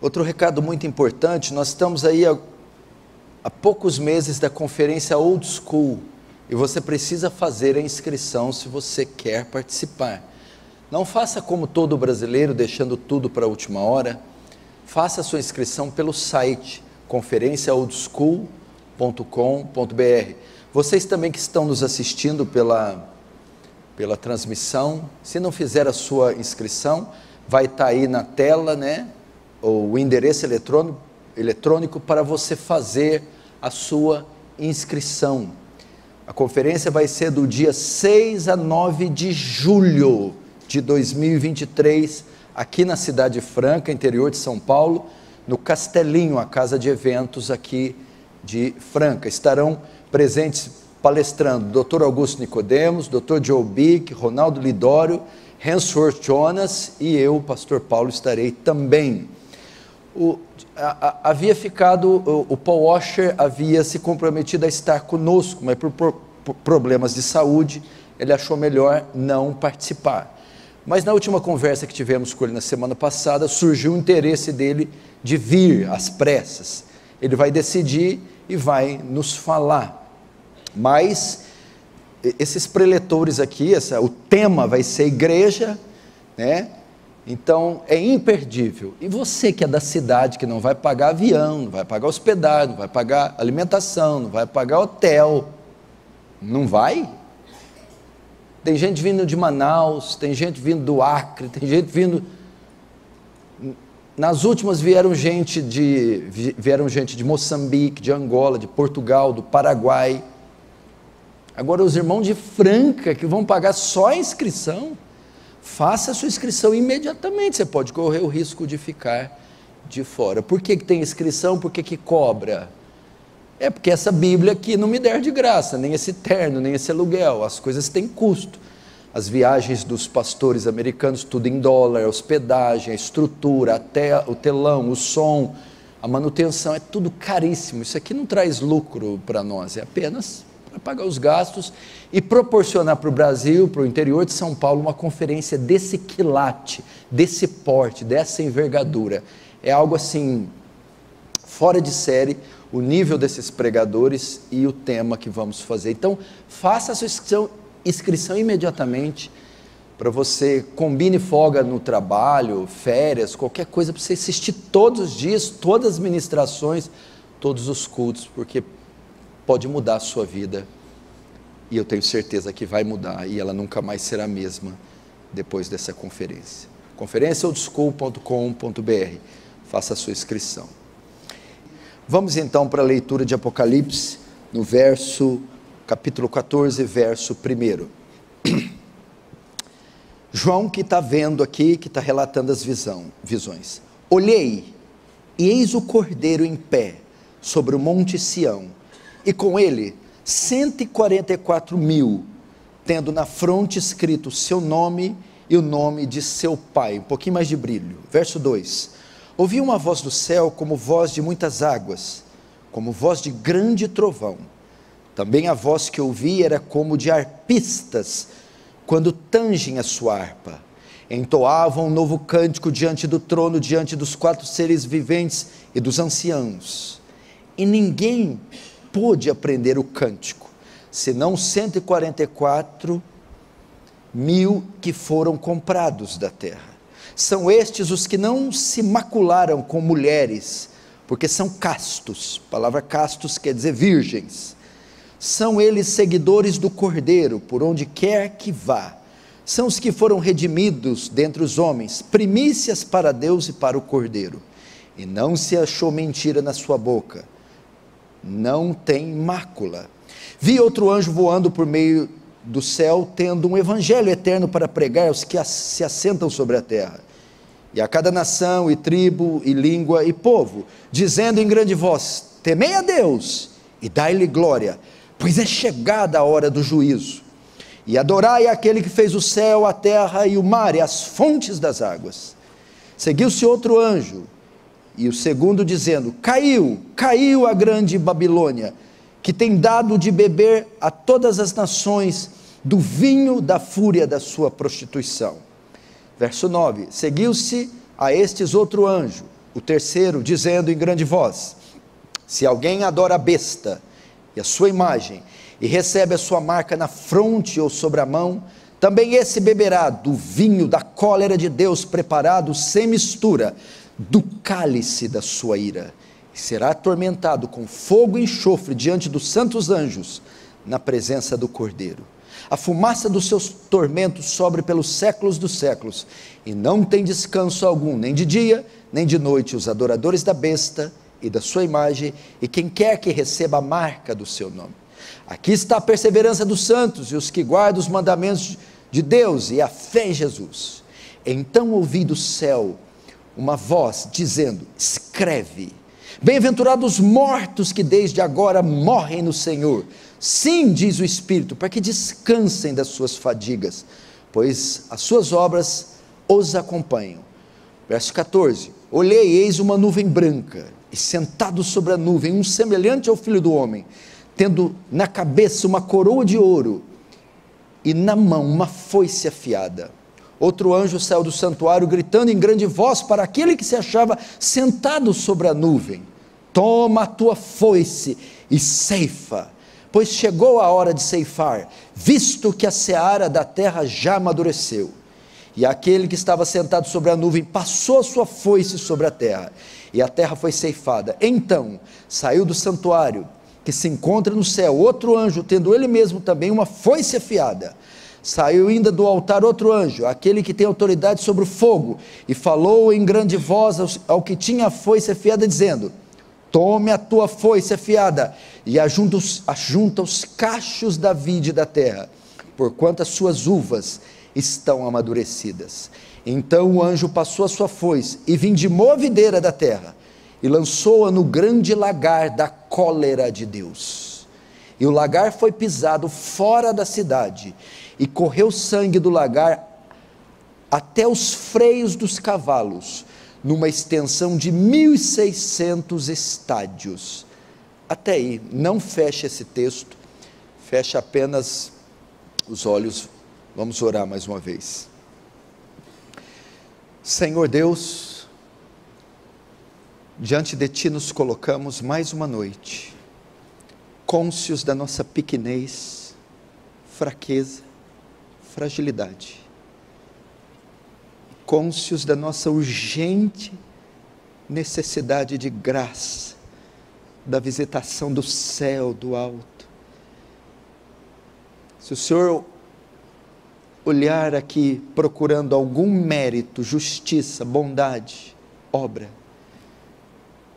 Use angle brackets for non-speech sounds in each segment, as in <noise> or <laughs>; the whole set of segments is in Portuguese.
Outro recado muito importante: nós estamos aí há, há poucos meses da conferência Old School e você precisa fazer a inscrição se você quer participar. Não faça como todo brasileiro, deixando tudo para a última hora. Faça a sua inscrição pelo site conferenciaoldschool.com.br. Vocês também que estão nos assistindo pela, pela transmissão, se não fizer a sua inscrição, vai estar tá aí na tela, né? ou o endereço eletrônico, eletrônico para você fazer a sua inscrição. A conferência vai ser do dia 6 a 9 de julho de 2023, aqui na Cidade Franca, interior de São Paulo, no Castelinho, a casa de eventos aqui de Franca. Estarão presentes palestrando Dr. Augusto Nicodemos, Dr. Joe Bick, Ronaldo Lidório, Hansworth Jonas e eu, pastor Paulo, estarei também o, a, a, havia ficado, o, o, Paul Washer havia se comprometido a estar conosco, mas por, por, por problemas de saúde, ele achou melhor não participar. Mas na última conversa que tivemos com ele na semana passada, surgiu o interesse dele de vir às pressas. Ele vai decidir e vai nos falar. Mas esses preletores aqui, essa, o tema vai ser igreja, né? Então é imperdível. E você que é da cidade, que não vai pagar avião, não vai pagar hospedagem, não vai pagar alimentação, não vai pagar hotel, não vai? Tem gente vindo de Manaus, tem gente vindo do Acre, tem gente vindo. Nas últimas vieram gente de vieram gente de Moçambique, de Angola, de Portugal, do Paraguai. Agora os irmãos de Franca que vão pagar só a inscrição faça a sua inscrição imediatamente. Você pode correr o risco de ficar de fora. Por que, que tem inscrição? Por que, que cobra? É porque essa Bíblia aqui não me der de graça, nem esse terno, nem esse aluguel. As coisas têm custo. As viagens dos pastores americanos, tudo em dólar, a hospedagem, a estrutura, até o telão, o som, a manutenção, é tudo caríssimo. Isso aqui não traz lucro para nós, é apenas para pagar os gastos e proporcionar para o Brasil, para o interior de São Paulo, uma conferência desse quilate, desse porte, dessa envergadura. É algo assim, fora de série, o nível desses pregadores e o tema que vamos fazer. Então, faça a sua inscrição, inscrição imediatamente para você combine folga no trabalho, férias, qualquer coisa, para você assistir todos os dias, todas as ministrações, todos os cultos, porque pode mudar a sua vida. E eu tenho certeza que vai mudar e ela nunca mais será a mesma depois dessa conferência. conferenciaodeschool.com.br. Faça a sua inscrição. Vamos então para a leitura de Apocalipse, no verso capítulo 14, verso 1. <clears throat> João que está vendo aqui, que está relatando as visão, visões. Olhei, e eis o cordeiro em pé, sobre o monte Sião, e com ele 144 mil, tendo na fronte escrito seu nome e o nome de seu pai. Um pouquinho mais de brilho. Verso 2: Ouvi uma voz do céu como voz de muitas águas, como voz de grande trovão. Também a voz que ouvi era como de arpistas, quando tangem a sua harpa. Entoavam um novo cântico diante do trono, diante dos quatro seres viventes e dos anciãos. E ninguém pôde aprender o cântico, senão 144 mil que foram comprados da terra. São estes os que não se macularam com mulheres, porque são castos. A palavra castos quer dizer virgens. São eles seguidores do Cordeiro, por onde quer que vá. São os que foram redimidos dentre os homens, primícias para Deus e para o Cordeiro. E não se achou mentira na sua boca não tem mácula. Vi outro anjo voando por meio do céu, tendo um evangelho eterno para pregar aos que se assentam sobre a terra, e a cada nação, e tribo, e língua, e povo, dizendo em grande voz: Temei a Deus e dai-lhe glória, pois é chegada a hora do juízo. E adorai aquele que fez o céu, a terra e o mar e as fontes das águas. Seguiu-se outro anjo e o segundo dizendo: Caiu, caiu a grande Babilônia, que tem dado de beber a todas as nações do vinho da fúria da sua prostituição. Verso 9: Seguiu-se a estes outro anjo, o terceiro, dizendo em grande voz: Se alguém adora a besta e a sua imagem, e recebe a sua marca na fronte ou sobre a mão, também esse beberá do vinho da cólera de Deus preparado sem mistura do cálice da sua ira, e será atormentado com fogo e enxofre diante dos santos anjos, na presença do Cordeiro. A fumaça dos seus tormentos sobre pelos séculos dos séculos, e não tem descanso algum, nem de dia, nem de noite, os adoradores da besta e da sua imagem, e quem quer que receba a marca do seu nome. Aqui está a perseverança dos santos e os que guardam os mandamentos de Deus e a fé em Jesus. Então ouvi do céu uma voz dizendo: Escreve. Bem-aventurados mortos que desde agora morrem no Senhor. Sim, diz o Espírito, para que descansem das suas fadigas, pois as suas obras os acompanham. Verso 14: Olhei, eis uma nuvem branca, e sentado sobre a nuvem, um semelhante ao filho do homem, tendo na cabeça uma coroa de ouro e na mão uma foice afiada. Outro anjo saiu do santuário gritando em grande voz para aquele que se achava sentado sobre a nuvem: Toma a tua foice e ceifa, pois chegou a hora de ceifar, visto que a seara da terra já amadureceu. E aquele que estava sentado sobre a nuvem passou a sua foice sobre a terra, e a terra foi ceifada. Então saiu do santuário que se encontra no céu outro anjo, tendo ele mesmo também uma foice afiada Saiu ainda do altar outro anjo, aquele que tem autoridade sobre o fogo, e falou em grande voz ao que tinha a foice afiada, dizendo: Tome a tua foice afiada e ajunta os, ajunta os cachos da vide da terra, porquanto as suas uvas estão amadurecidas. Então o anjo passou a sua foice e vindimou a videira da terra e lançou-a no grande lagar da cólera de Deus. E o lagar foi pisado fora da cidade, e correu sangue do lagar até os freios dos cavalos, numa extensão de 1.600 estádios. Até aí, não fecha esse texto, fecha apenas os olhos. Vamos orar mais uma vez. Senhor Deus, diante de Ti nos colocamos mais uma noite, cônscios da nossa pequenez, fraqueza, fragilidade, cônscios da nossa urgente necessidade de graça, da visitação do céu, do alto. Se o Senhor olhar aqui procurando algum mérito, justiça, bondade, obra,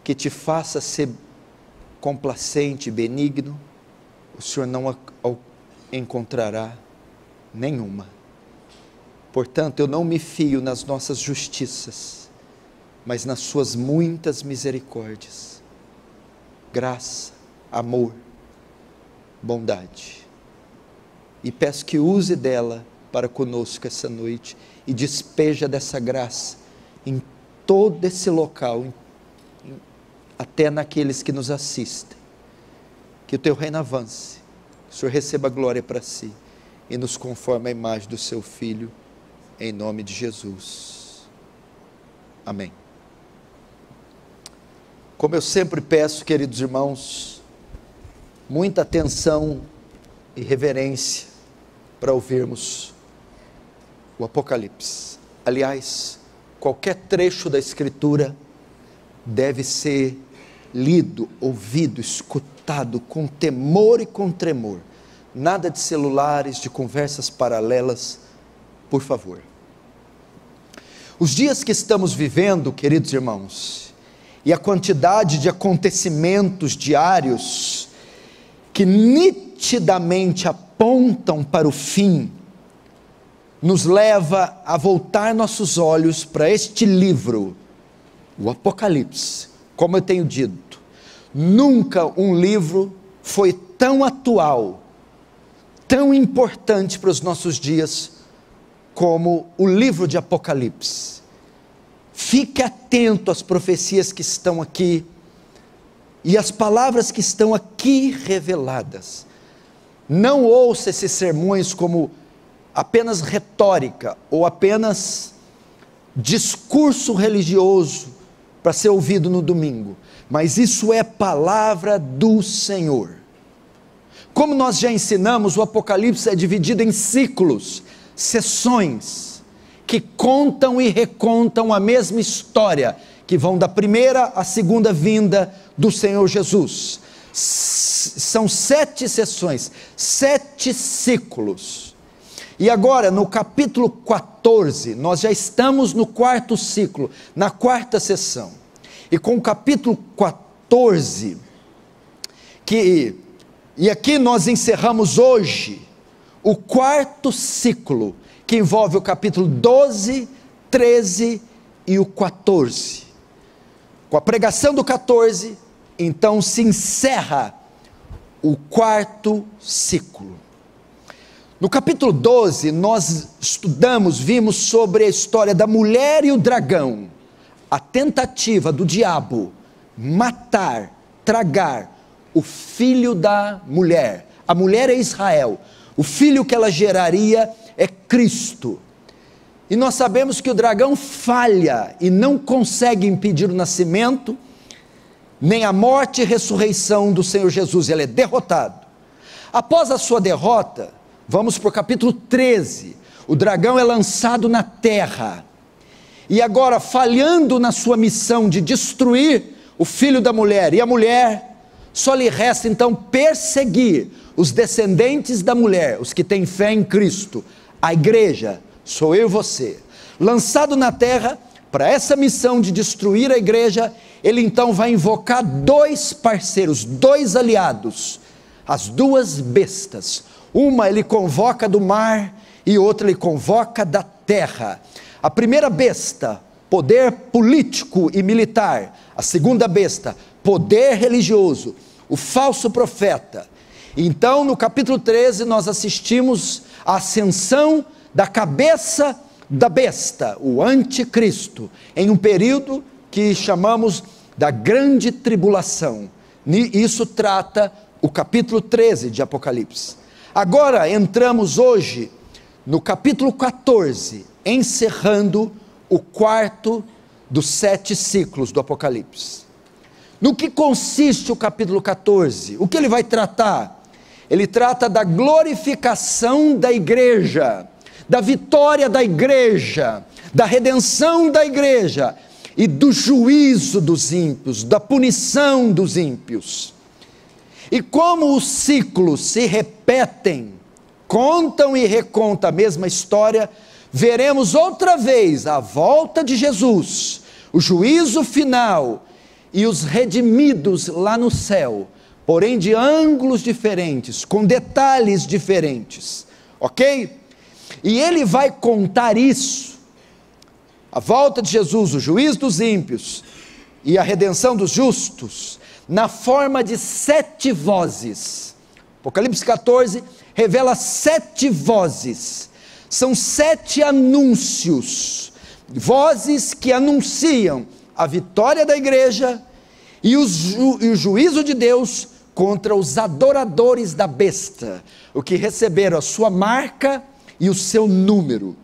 que te faça ser complacente, benigno, o Senhor não encontrará nenhuma. Portanto, eu não me fio nas nossas justiças, mas nas suas muitas misericórdias. Graça, amor, bondade. E peço que use dela para conosco essa noite e despeja dessa graça em todo esse local, em, em, até naqueles que nos assistem. Que o teu reino avance, que o Senhor receba glória para si e nos conforme a imagem do seu Filho, em nome de Jesus. Amém. Como eu sempre peço, queridos irmãos, muita atenção e reverência para ouvirmos o Apocalipse. Aliás, qualquer trecho da Escritura deve ser lido, ouvido, escutado com temor e com tremor Nada de celulares, de conversas paralelas, por favor. Os dias que estamos vivendo, queridos irmãos, e a quantidade de acontecimentos diários que nitidamente apontam para o fim, nos leva a voltar nossos olhos para este livro, o Apocalipse. Como eu tenho dito, nunca um livro foi tão atual tão importante para os nossos dias como o livro de Apocalipse. Fique atento às profecias que estão aqui e às palavras que estão aqui reveladas. Não ouça esses sermões como apenas retórica ou apenas discurso religioso para ser ouvido no domingo, mas isso é palavra do Senhor. Como nós já ensinamos, o Apocalipse é dividido em ciclos, sessões, que contam e recontam a mesma história, que vão da primeira à segunda vinda do Senhor Jesus. S são sete sessões, sete ciclos. E agora, no capítulo 14, nós já estamos no quarto ciclo, na quarta sessão. E com o capítulo 14, que e aqui nós encerramos hoje o quarto ciclo, que envolve o capítulo 12, 13 e o 14. Com a pregação do 14, então se encerra o quarto ciclo. No capítulo 12, nós estudamos, vimos sobre a história da mulher e o dragão, a tentativa do diabo matar, tragar, o filho da mulher. A mulher é Israel. O filho que ela geraria é Cristo. E nós sabemos que o dragão falha e não consegue impedir o nascimento, nem a morte e ressurreição do Senhor Jesus. Ele é derrotado. Após a sua derrota, vamos para o capítulo 13. O dragão é lançado na terra. E agora, falhando na sua missão de destruir o filho da mulher e a mulher só lhe resta então perseguir os descendentes da mulher, os que têm fé em Cristo. A igreja sou eu e você. Lançado na terra para essa missão de destruir a igreja, ele então vai invocar dois parceiros, dois aliados, as duas bestas. Uma ele convoca do mar e outra ele convoca da terra. A primeira besta, poder político e militar. A segunda besta, poder religioso, o falso profeta. Então, no capítulo 13, nós assistimos à ascensão da cabeça da besta, o anticristo, em um período que chamamos da grande tribulação. Isso trata o capítulo 13 de Apocalipse. Agora entramos hoje no capítulo 14, encerrando o quarto dos sete ciclos do Apocalipse. No que consiste o capítulo 14? O que ele vai tratar? Ele trata da glorificação da igreja, da vitória da igreja, da redenção da igreja e do juízo dos ímpios, da punição dos ímpios. E como os ciclos se repetem, contam e recontam a mesma história, veremos outra vez a volta de Jesus, o juízo final e os redimidos lá no céu, porém de ângulos diferentes, com detalhes diferentes, ok? E ele vai contar isso. A volta de Jesus, o juiz dos ímpios e a redenção dos justos, na forma de sete vozes. Apocalipse 14 revela sete vozes. São sete anúncios, vozes que anunciam a vitória da igreja e o, ju, e o juízo de Deus contra os adoradores da besta, o que receberam a sua marca e o seu número.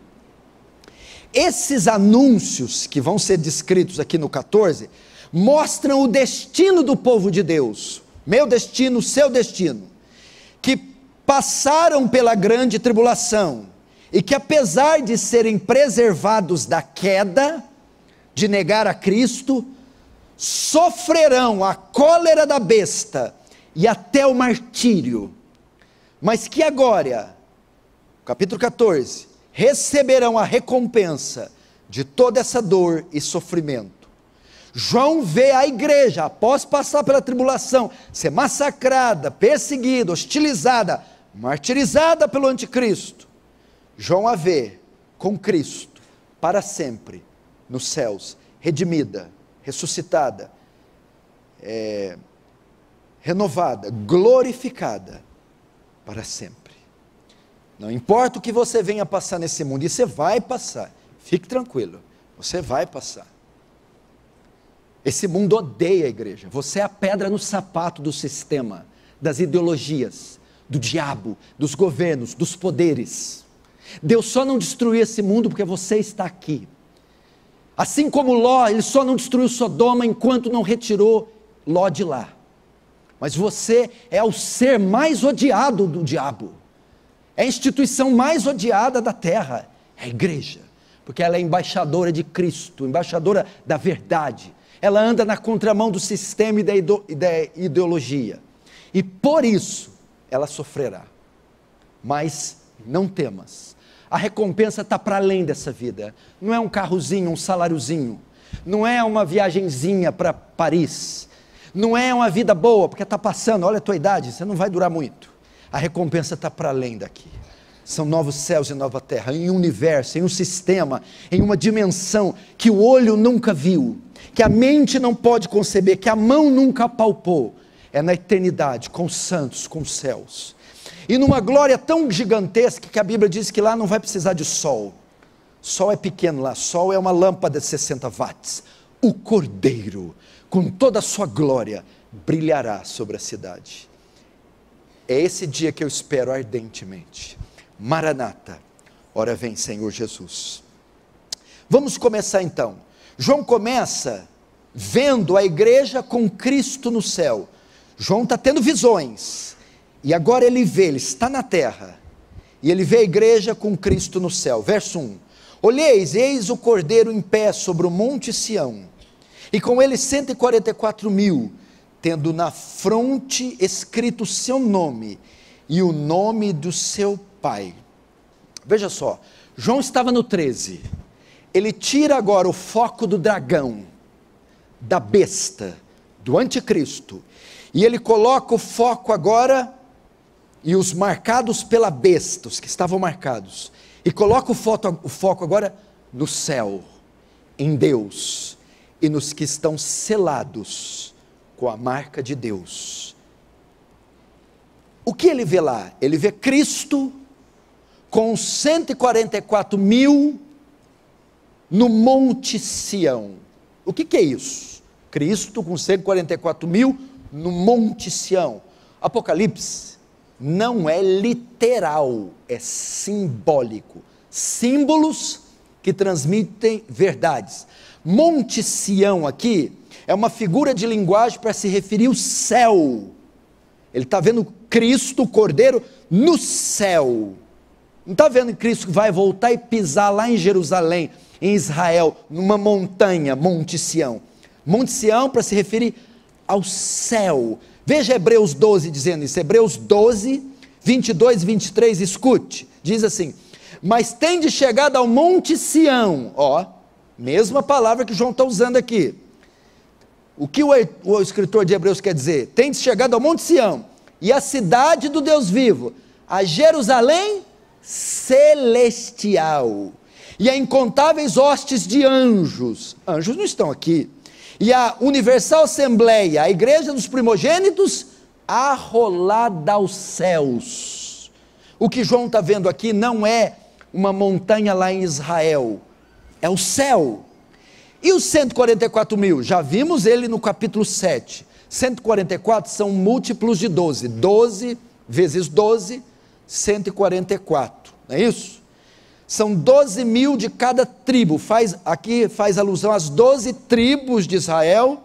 Esses anúncios que vão ser descritos aqui no 14 mostram o destino do povo de Deus, meu destino, seu destino, que passaram pela grande tribulação e que, apesar de serem preservados da queda, de negar a Cristo, sofrerão a cólera da besta e até o martírio, mas que agora, capítulo 14, receberão a recompensa de toda essa dor e sofrimento. João vê a igreja, após passar pela tribulação, ser massacrada, perseguida, hostilizada, martirizada pelo anticristo. João a vê com Cristo para sempre, nos céus, redimida, ressuscitada, é, renovada, glorificada para sempre. Não importa o que você venha passar nesse mundo, e você vai passar, fique tranquilo, você vai passar. Esse mundo odeia a igreja, você é a pedra no sapato do sistema, das ideologias, do diabo, dos governos, dos poderes. Deus só não destruiu esse mundo porque você está aqui. Assim como Ló, ele só não destruiu Sodoma enquanto não retirou Ló de lá. Mas você é o ser mais odiado do diabo. É a instituição mais odiada da terra, é a igreja, porque ela é embaixadora de Cristo, embaixadora da verdade. Ela anda na contramão do sistema e da, e da ideologia. E por isso ela sofrerá. Mas não temas, a recompensa está para além dessa vida. Não é um carrozinho, um saláriozinho. Não é uma viagenzinha para Paris. Não é uma vida boa, porque está passando, olha a tua idade, você não vai durar muito. A recompensa está para além daqui. São novos céus e nova terra, em um universo, em um sistema, em uma dimensão que o olho nunca viu, que a mente não pode conceber, que a mão nunca palpou. É na eternidade, com os santos, com os céus e numa glória tão gigantesca que a Bíblia diz que lá não vai precisar de sol. Sol é pequeno lá, sol é uma lâmpada de 60 watts. O Cordeiro, com toda a sua glória, brilhará sobre a cidade. É esse dia que eu espero ardentemente. Maranata, ora vem, Senhor Jesus. Vamos começar então. João começa vendo a igreja com Cristo no céu. João está tendo visões e agora ele vê, ele está na terra, e ele vê a igreja com Cristo no céu. Verso 1: Olheis, eis o cordeiro em pé sobre o monte Sião, e com ele 144 mil, tendo na fronte escrito o seu nome e o nome do seu pai. Veja só, João estava no 13, ele tira agora o foco do dragão, da besta, do anticristo, e ele coloca o foco agora e os marcados pela besta, os que estavam marcados, e coloca o, foto, o foco agora no céu, em Deus, e nos que estão selados com a marca de Deus. O que ele vê lá? Ele vê Cristo com 144 mil no Monte Sião. O que, que é isso? Cristo com 144 mil no Monte Sião. Apocalipse não é literal, é simbólico. Símbolos que transmitem verdades. Monte Sião aqui é uma figura de linguagem para se referir ao céu. Ele está vendo Cristo, o Cordeiro, no céu. Não está vendo Cristo que vai voltar e pisar lá em Jerusalém, em Israel, numa montanha, Monte Sião. Monte Sião para se referir ao céu. Veja Hebreus 12 dizendo isso, Hebreus 12, 22 e 23, escute, diz assim, mas tem de chegada ao monte Sião, ó, mesma palavra que João está usando aqui, o que o, o escritor de Hebreus quer dizer? Tem de chegada ao monte Sião, e à cidade do Deus vivo, a Jerusalém celestial, e a incontáveis hostes de anjos, anjos não estão aqui, e a Universal Assembleia, a Igreja dos Primogênitos, arrolada aos céus. O que João está vendo aqui não é uma montanha lá em Israel, é o céu. E os 144 mil? Já vimos ele no capítulo 7. 144 são múltiplos de 12. 12 vezes 12, 144. Não é isso? são 12 mil de cada tribo, faz, aqui faz alusão às 12 tribos de Israel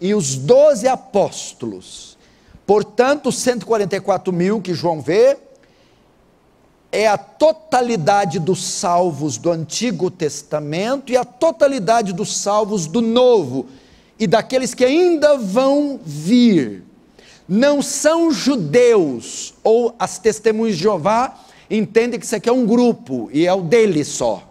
e os 12 apóstolos. Portanto, 144 mil que João vê é a totalidade dos salvos do Antigo Testamento e a totalidade dos salvos do Novo e daqueles que ainda vão vir. Não são judeus ou as testemunhas de Jeová entende que isso aqui é um grupo e é o dele só.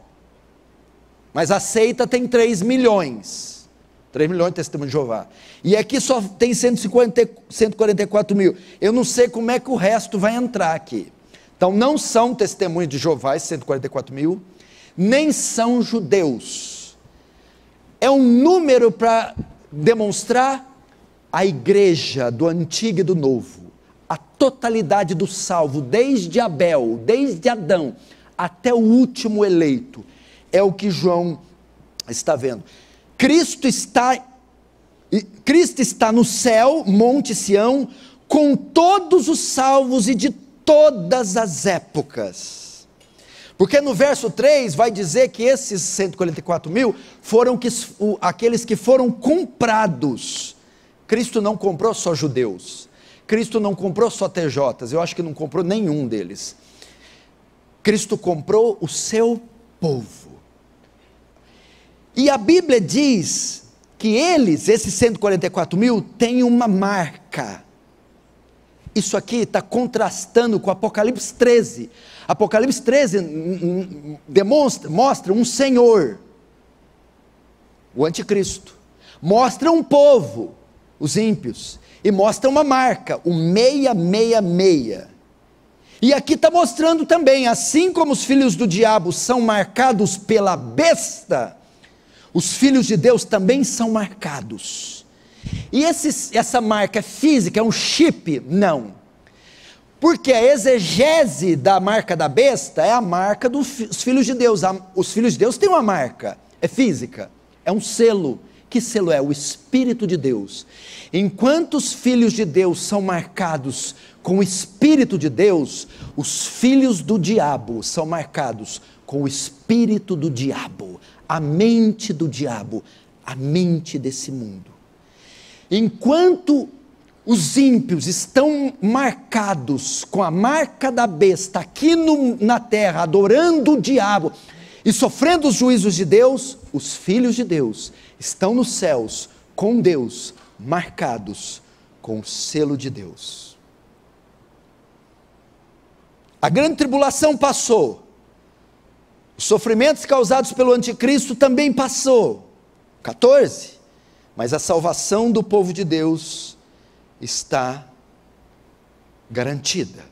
Mas a seita tem 3 milhões. 3 milhões de testemunhos de Jeová. E aqui só tem 150, 144 mil. Eu não sei como é que o resto vai entrar aqui. Então, não são testemunhos de Jeová, 144 mil, nem são judeus. É um número para demonstrar a igreja do antigo e do novo a totalidade do salvo, desde Abel, desde Adão, até o último eleito. É o que João está vendo. Cristo está Cristo está no céu, Monte Sião, com todos os salvos e de todas as épocas. Porque no verso 3 vai dizer que esses 144 mil foram que, aqueles que foram comprados. Cristo não comprou só judeus, Cristo não comprou só TJs, eu acho que não comprou nenhum deles. Cristo comprou o seu povo. E a Bíblia diz que eles, esses 144 mil, têm uma marca. Isso aqui está contrastando com Apocalipse 13. Apocalipse 13 demonstra, mostra um Senhor, o Anticristo. Mostra um povo, os ímpios e mostra uma marca, o 666. E aqui está mostrando também, assim como os filhos do diabo são marcados pela besta, os filhos de Deus também são marcados. E esse, essa marca é física, é um chip? Não. Porque a exegese da marca da besta é a marca dos filhos de Deus. Os filhos de Deus têm uma marca, é física, é um selo, que selo é? O Espírito de Deus. Enquanto os filhos de Deus são marcados com o Espírito de Deus, os filhos do diabo são marcados com o Espírito do diabo, a mente do diabo, a mente desse mundo. Enquanto os ímpios estão marcados com a marca da besta aqui no, na terra, adorando o diabo e sofrendo os juízos de Deus, os filhos de Deus estão nos céus com Deus, marcados com o selo de Deus. A grande tribulação passou. Os sofrimentos causados pelo anticristo também passou. 14. Mas a salvação do povo de Deus está garantida.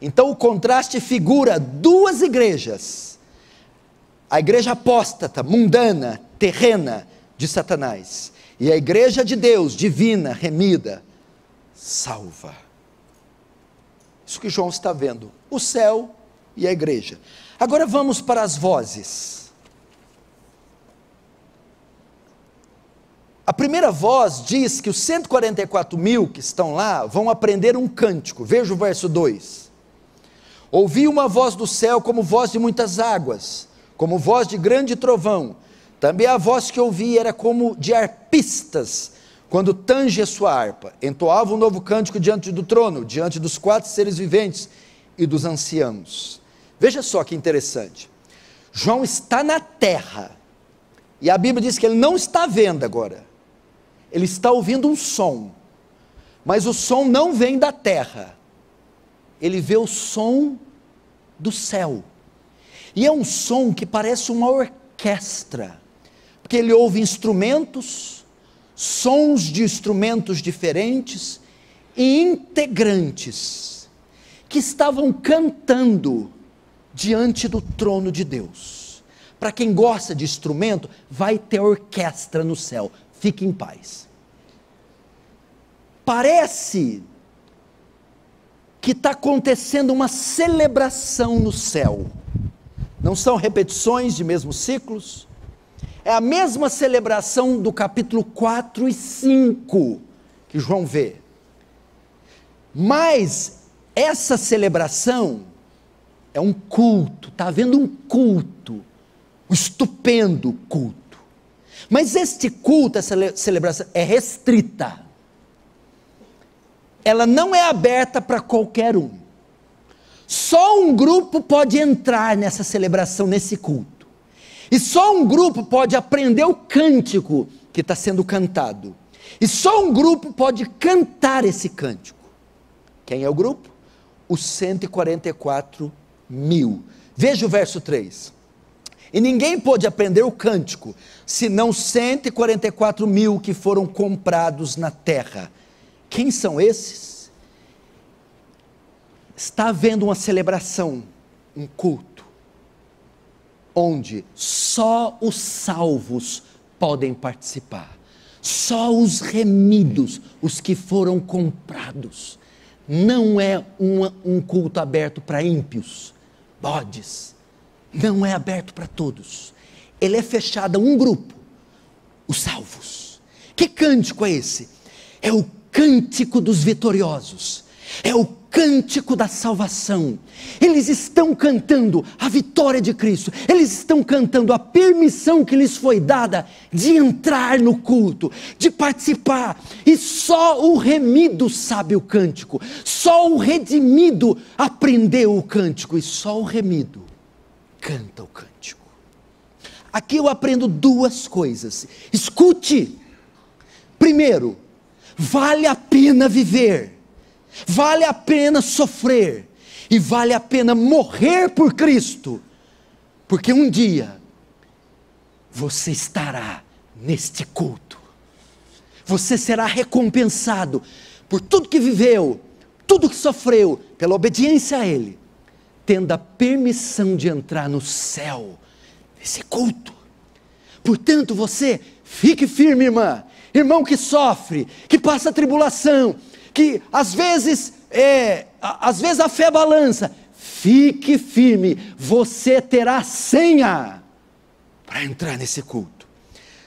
Então o contraste figura duas igrejas. A igreja apóstata, mundana, terrena de Satanás. E a igreja de Deus, divina, remida, salva. Isso que João está vendo: o céu e a igreja. Agora vamos para as vozes. A primeira voz diz que os 144 mil que estão lá vão aprender um cântico. Veja o verso 2. Ouvi uma voz do céu como voz de muitas águas, como voz de grande trovão também a voz que ouvi era como de arpistas, quando tange a sua harpa, entoava um novo cântico diante do trono, diante dos quatro seres viventes e dos anciãos. Veja só que interessante. João está na terra, e a Bíblia diz que ele não está vendo agora, ele está ouvindo um som, mas o som não vem da terra, ele vê o som do céu, e é um som que parece uma orquestra porque ele ouve instrumentos, sons de instrumentos diferentes e integrantes que estavam cantando diante do trono de Deus. Para quem gosta de instrumento, vai ter orquestra no céu. Fique em paz. Parece que está acontecendo uma celebração no céu. Não são repetições de mesmos ciclos, é a mesma celebração do capítulo 4 e 5 que João vê. Mas essa celebração é um culto, está havendo um culto, um estupendo culto. Mas este culto, essa celebração, é restrita. Ela não é aberta para qualquer um. Só um grupo pode entrar nessa celebração, nesse culto. E só um grupo pode aprender o cântico que está sendo cantado. E só um grupo pode cantar esse cântico. Quem é o grupo? Os 144 mil. Veja o verso 3. E ninguém pôde aprender o cântico, senão 144 mil que foram comprados na terra. Quem são esses? Está havendo uma celebração, um culto onde só os salvos podem participar, só os remidos, os que foram comprados. Não é uma, um culto aberto para ímpios, bodes. Não é aberto para todos. Ele é fechado a um grupo, os salvos. Que cântico é esse? É o cântico dos vitoriosos. É o cântico da salvação. Eles estão cantando a vitória de Cristo, eles estão cantando a permissão que lhes foi dada de entrar no culto, de participar. E só o remido sabe o cântico, só o redimido aprendeu o cântico, e só o remido canta o cântico. Aqui eu aprendo duas coisas. Escute! Primeiro, vale a pena viver Vale a pena sofrer e vale a pena morrer por Cristo, porque um dia você estará neste culto. Você será recompensado por tudo que viveu, tudo que sofreu, pela obediência a Ele, tendo a permissão de entrar no céu, nesse culto. Portanto, você fique firme, irmã, irmão que sofre, que passa tribulação, que às vezes, é, às vezes a fé balança. Fique firme, você terá senha para entrar nesse culto.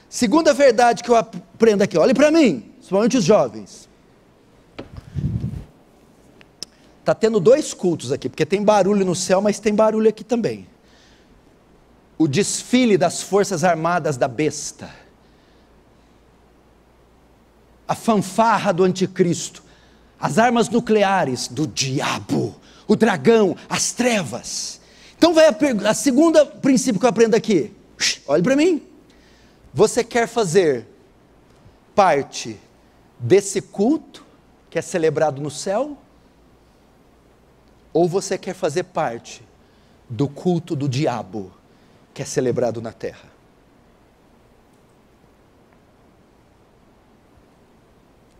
Segunda verdade que eu aprendo aqui, olhe para mim, principalmente os jovens. Está tendo dois cultos aqui, porque tem barulho no céu, mas tem barulho aqui também. O desfile das Forças Armadas da Besta. A fanfarra do Anticristo as armas nucleares do diabo, o dragão, as trevas. Então vai a, a segunda princípio que eu aprendo aqui. Olhe para mim. Você quer fazer parte desse culto que é celebrado no céu? Ou você quer fazer parte do culto do diabo que é celebrado na terra?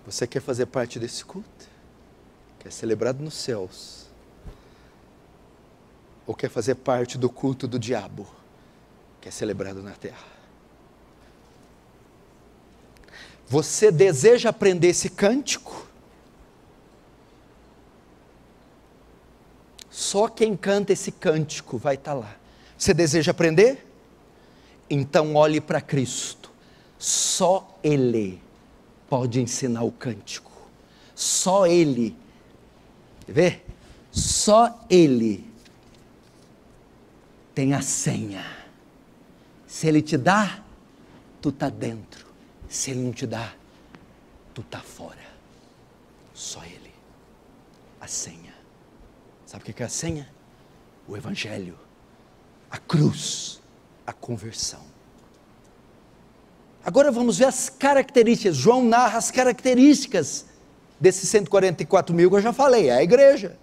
Você quer fazer parte desse culto? que é celebrado nos céus, ou quer fazer parte do culto do diabo, que é celebrado na terra? Você deseja aprender esse cântico? Só quem canta esse cântico vai estar tá lá. Você deseja aprender? Então olhe para Cristo. Só Ele pode ensinar o cântico. Só Ele Vê? Só ele tem a senha. Se ele te dá, tu tá dentro. Se ele não te dá, tu tá fora. Só ele. A senha. Sabe o que é a senha? O evangelho, a cruz, a conversão. Agora vamos ver as características. João narra as características Desses 144 mil que eu já falei, é a igreja.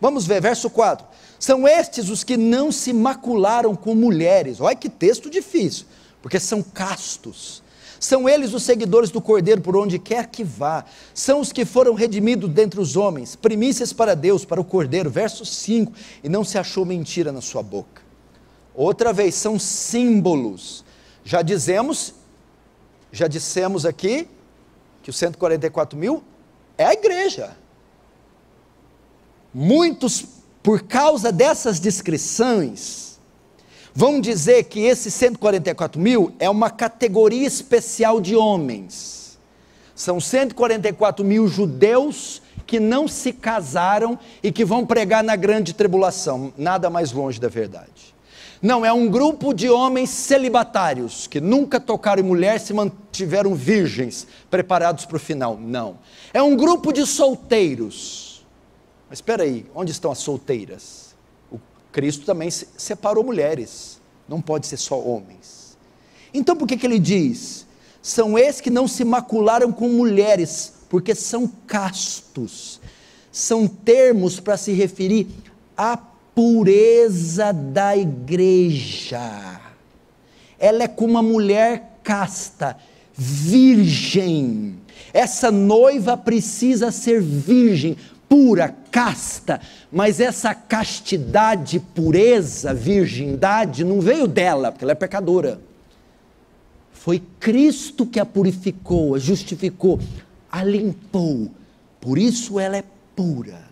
Vamos ver, verso 4. São estes os que não se macularam com mulheres. Olha que texto difícil, porque são castos. São eles os seguidores do Cordeiro por onde quer que vá. São os que foram redimidos dentre os homens, primícias para Deus, para o Cordeiro. Verso 5. E não se achou mentira na sua boca. Outra vez, são símbolos. Já dizemos, já dissemos aqui que os 144 mil é a igreja. Muitos, por causa dessas descrições, vão dizer que esses 144 mil é uma categoria especial de homens. São 144 mil judeus que não se casaram e que vão pregar na grande tribulação. Nada mais longe da verdade. Não, é um grupo de homens celibatários que nunca tocaram em mulher, se mantiveram virgens, preparados para o final. Não. É um grupo de solteiros. Mas espera aí, onde estão as solteiras? O Cristo também separou mulheres, não pode ser só homens. Então por que, que ele diz? São esses que não se macularam com mulheres, porque são castos. São termos para se referir a pureza da igreja. Ela é como uma mulher casta, virgem. Essa noiva precisa ser virgem, pura, casta, mas essa castidade, pureza, virgindade não veio dela, porque ela é pecadora. Foi Cristo que a purificou, a justificou, a limpou. Por isso ela é pura.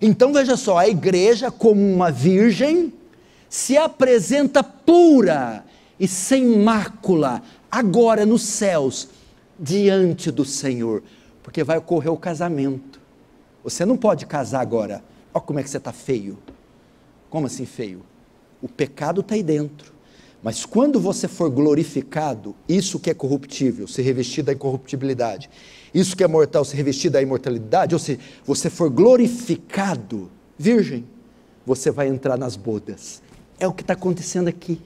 Então veja só, a igreja, como uma virgem, se apresenta pura e sem mácula, agora nos céus, diante do Senhor, porque vai ocorrer o casamento. Você não pode casar agora. Olha como é que você está feio. Como assim feio? O pecado está aí dentro. Mas quando você for glorificado, isso que é corruptível, se revestir da incorruptibilidade, isso que é mortal se revestir da imortalidade, ou se você for glorificado, virgem, você vai entrar nas bodas. É o que está acontecendo aqui.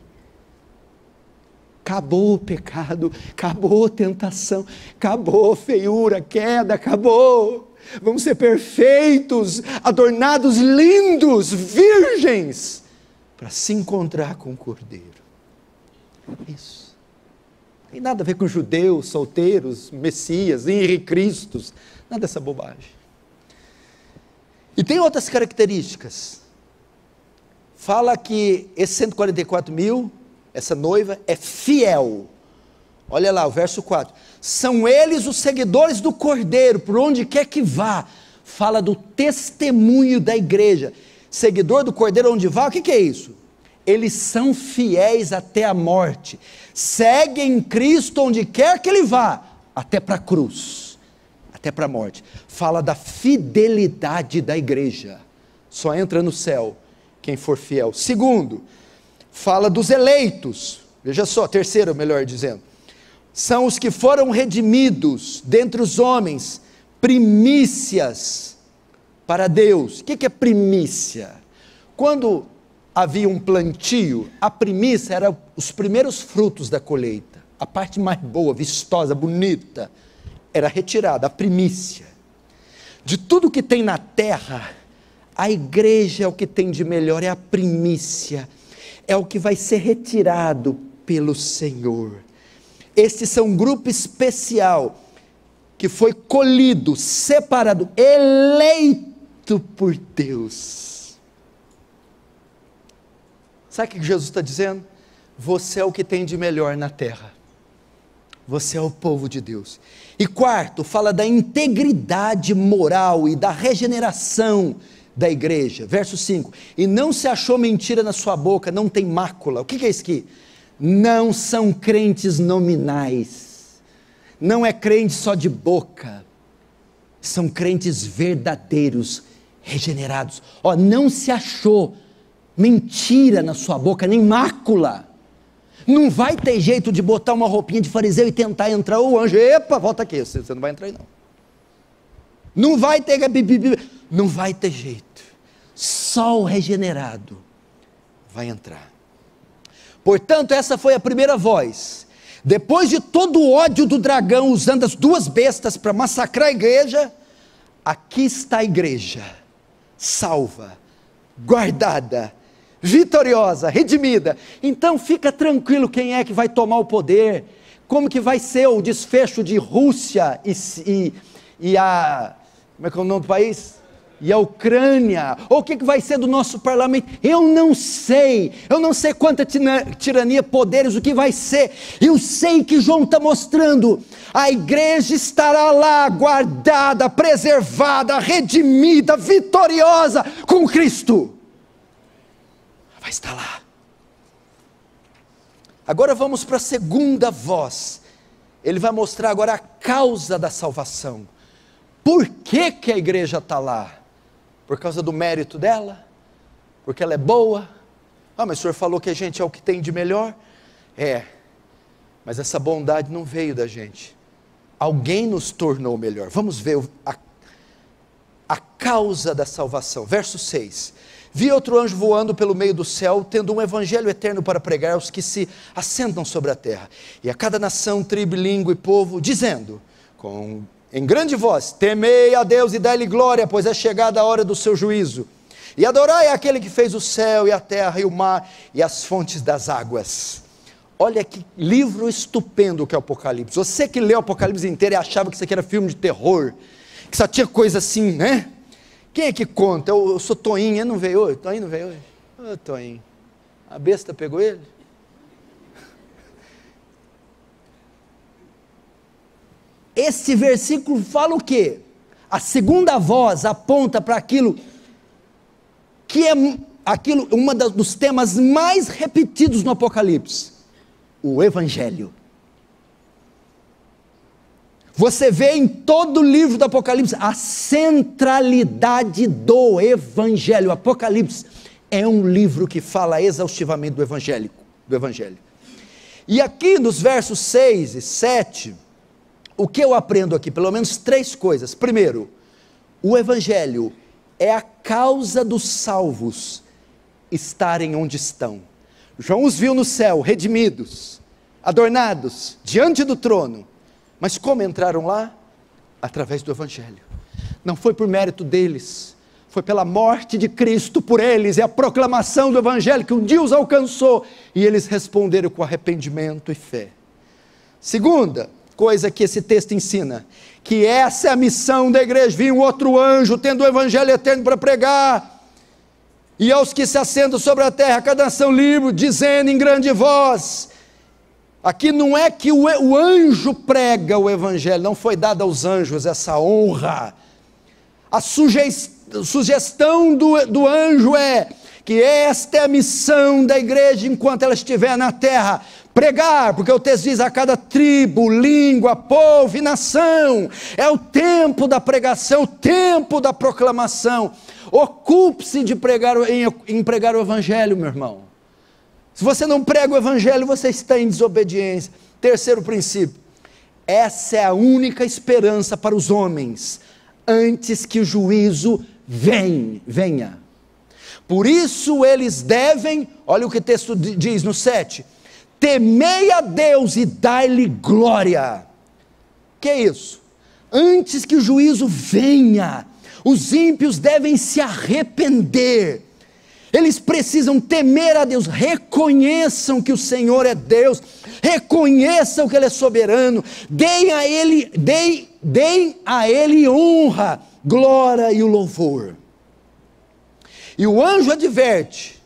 Acabou o pecado, acabou a tentação, acabou a feiura, a queda, acabou. Vamos ser perfeitos, adornados, lindos, virgens, para se encontrar com o Cordeiro. É isso. Tem nada a ver com judeus, solteiros, messias, cristos, nada dessa bobagem. E tem outras características. Fala que esse 144 mil, essa noiva, é fiel. Olha lá o verso 4. São eles os seguidores do cordeiro, por onde quer que vá. Fala do testemunho da igreja. Seguidor do cordeiro, onde vá, o que, que é isso? eles são fiéis até a morte, seguem Cristo onde quer que ele vá, até para a cruz, até para a morte. Fala da fidelidade da igreja. Só entra no céu quem for fiel. Segundo, fala dos eleitos. Veja só, terceiro, melhor dizendo. São os que foram redimidos dentre os homens, primícias para Deus. O que é primícia? Quando havia um plantio, a primícia era os primeiros frutos da colheita. A parte mais boa, vistosa, bonita, era retirada, a primícia. De tudo que tem na terra, a igreja é o que tem de melhor, é a primícia, é o que vai ser retirado pelo Senhor. Estes são um grupo especial que foi colhido, separado, eleito por Deus Sabe o que Jesus está dizendo? Você é o que tem de melhor na terra. Você é o povo de Deus. E quarto, fala da integridade moral e da regeneração da igreja. Verso 5: E não se achou mentira na sua boca, não tem mácula. O que é isso aqui? Não são crentes nominais. Não é crente só de boca. São crentes verdadeiros, regenerados. Ó, não se achou mentira na sua boca, nem mácula. Não vai ter jeito de botar uma roupinha de fariseu e tentar entrar o anjo. Epa, volta aqui, você, não vai entrar aí não. Não vai ter. Não vai ter jeito. Só o regenerado vai entrar. Portanto, essa foi a primeira voz. Depois de todo o ódio do dragão usando as duas bestas para massacrar a igreja, aqui está a igreja, salva, guardada vitoriosa, redimida. Então fica tranquilo quem é que vai tomar o poder, como que vai ser o desfecho de Rússia e, e, e a. Como é que é o nome do país? e a Ucrânia, ou o que, que vai ser do nosso parlamento, eu não sei, eu não sei quanta tirania, poderes, o que vai ser, eu sei que João está mostrando, a igreja estará lá, guardada, preservada, redimida, vitoriosa com Cristo vai estar lá. Agora vamos para a segunda voz. Ele vai mostrar agora a causa da salvação. Por que, que a igreja está lá? Por causa do mérito dela? Porque ela é boa? Ah, mas o senhor falou que a gente é o que tem de melhor? É, mas essa bondade não veio da gente. Alguém nos tornou melhor. Vamos ver a, a causa da salvação. Verso 6 Vi outro anjo voando pelo meio do céu, tendo um evangelho eterno para pregar aos que se assentam sobre a terra, e a cada nação, tribo, língua e povo, dizendo, com, em grande voz: Temei a Deus e dai-lhe glória, pois é chegada a hora do seu juízo. E adorai aquele que fez o céu e a terra e o mar e as fontes das águas. Olha que livro estupendo que é o Apocalipse. Você que leu o Apocalipse inteiro e achava que isso aqui era filme de terror, que só tinha coisa assim, né? Quem é que conta? Eu, eu sou Toinha, não veio hoje? Toinha não veio hoje? Ô oh, a besta pegou ele? Esse versículo fala o quê? A segunda voz aponta para aquilo que é aquilo, um dos temas mais repetidos no Apocalipse: o Evangelho. Você vê em todo o livro do Apocalipse a centralidade do Evangelho. O Apocalipse é um livro que fala exaustivamente do Evangelho. Do evangelho. E aqui nos versos 6 e 7, o que eu aprendo aqui? Pelo menos três coisas. Primeiro, o Evangelho é a causa dos salvos estarem onde estão. João os viu no céu, redimidos, adornados, diante do trono mas como entraram lá? Através do Evangelho. Não foi por mérito deles, foi pela morte de Cristo por eles, é a proclamação do Evangelho que um dia os alcançou e eles responderam com arrependimento e fé. Segunda coisa que esse texto ensina, que essa é a missão da igreja, vinha um outro anjo tendo o Evangelho eterno para pregar, e aos que se assentam sobre a terra, cada nação livre, dizendo em grande voz, Aqui não é que o anjo prega o evangelho, não foi dada aos anjos essa honra. A sugestão do, do anjo é que esta é a missão da igreja enquanto ela estiver na terra. Pregar, porque o texto diz a cada tribo, língua, povo e nação. É o tempo da pregação, o tempo da proclamação. Ocupe-se de pregar em, em pregar o evangelho, meu irmão. Se você não prega o evangelho, você está em desobediência. Terceiro princípio: essa é a única esperança para os homens, antes que o juízo vem, venha. Por isso eles devem, olha o que o texto diz no 7, temei a Deus e dai-lhe glória. Que é isso? Antes que o juízo venha, os ímpios devem se arrepender eles precisam temer a Deus, reconheçam que o Senhor é Deus, reconheçam que Ele é soberano, deem a Ele, deem, deem a Ele honra, glória e o louvor. E o anjo adverte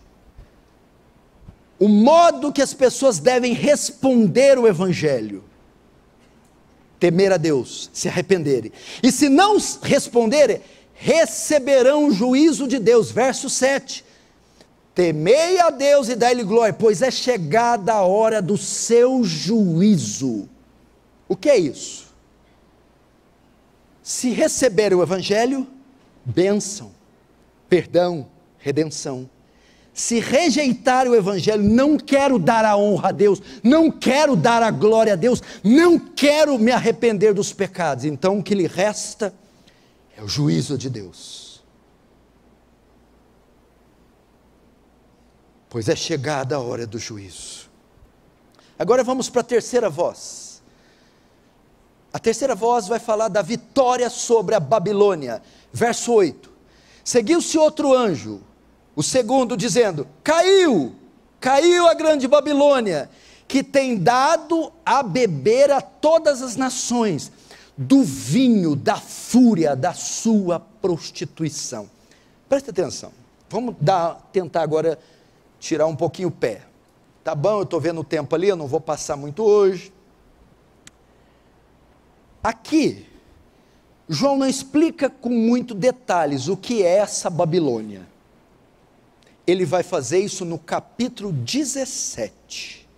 o modo que as pessoas devem responder o Evangelho temer a Deus, se arrependerem. E se não responderem, receberão o juízo de Deus. Verso 7. Temei a Deus e dai-lhe glória, pois é chegada a hora do seu juízo. O que é isso? Se receber o Evangelho, bênção, perdão, redenção. Se rejeitar o Evangelho, não quero dar a honra a Deus, não quero dar a glória a Deus, não quero me arrepender dos pecados, então o que lhe resta é o juízo de Deus. pois é chegada a hora do juízo. Agora vamos para a terceira voz. A terceira voz vai falar da vitória sobre a Babilônia. Verso 8: Seguiu-se outro anjo, o segundo, dizendo: Caiu, caiu a grande Babilônia, que tem dado a beber a todas as nações do vinho da fúria da sua prostituição. Presta atenção, vamos dar, tentar agora tirar um pouquinho o pé. Tá bom, eu estou vendo o tempo ali, eu não vou passar muito hoje. Aqui, João não explica com muito detalhes o que é essa Babilônia. Ele vai fazer isso no capítulo 17.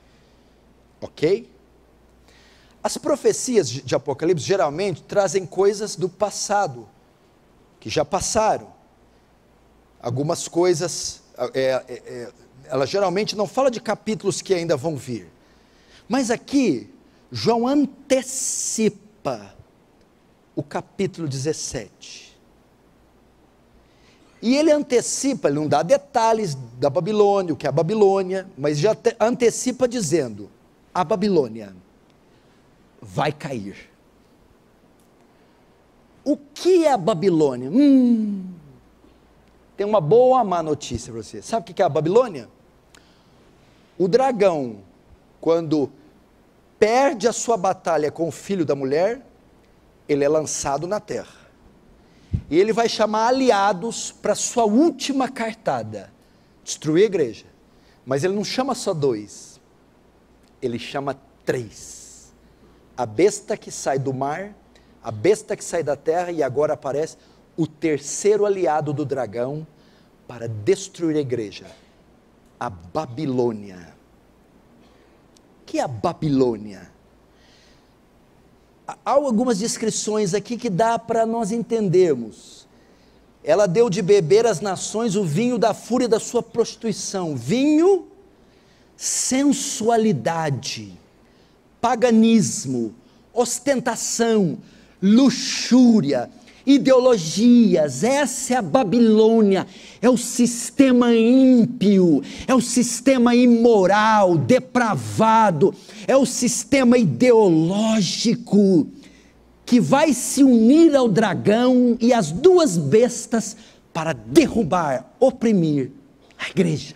Ok? As profecias de Apocalipse geralmente trazem coisas do passado, que já passaram. Algumas coisas é, é, é, ela geralmente não fala de capítulos que ainda vão vir. Mas aqui, João antecipa o capítulo 17. E ele antecipa, ele não dá detalhes da Babilônia, o que é a Babilônia, mas já antecipa dizendo: a Babilônia vai cair. O que é a Babilônia? Hum, tem uma boa má notícia para você. Sabe o que é a Babilônia? O dragão, quando perde a sua batalha com o filho da mulher, ele é lançado na terra. E ele vai chamar aliados para sua última cartada destruir a igreja. Mas ele não chama só dois, ele chama três: a besta que sai do mar, a besta que sai da terra e agora aparece o terceiro aliado do dragão para destruir a igreja, a Babilônia. Que é a Babilônia? Há algumas descrições aqui que dá para nós entendermos. Ela deu de beber às nações o vinho da fúria da sua prostituição, vinho, sensualidade, paganismo, ostentação, luxúria, ideologias, essa é a Babilônia, é o sistema ímpio, é o sistema imoral, depravado, é o sistema ideológico que vai se unir ao dragão e às duas bestas para derrubar, oprimir a igreja.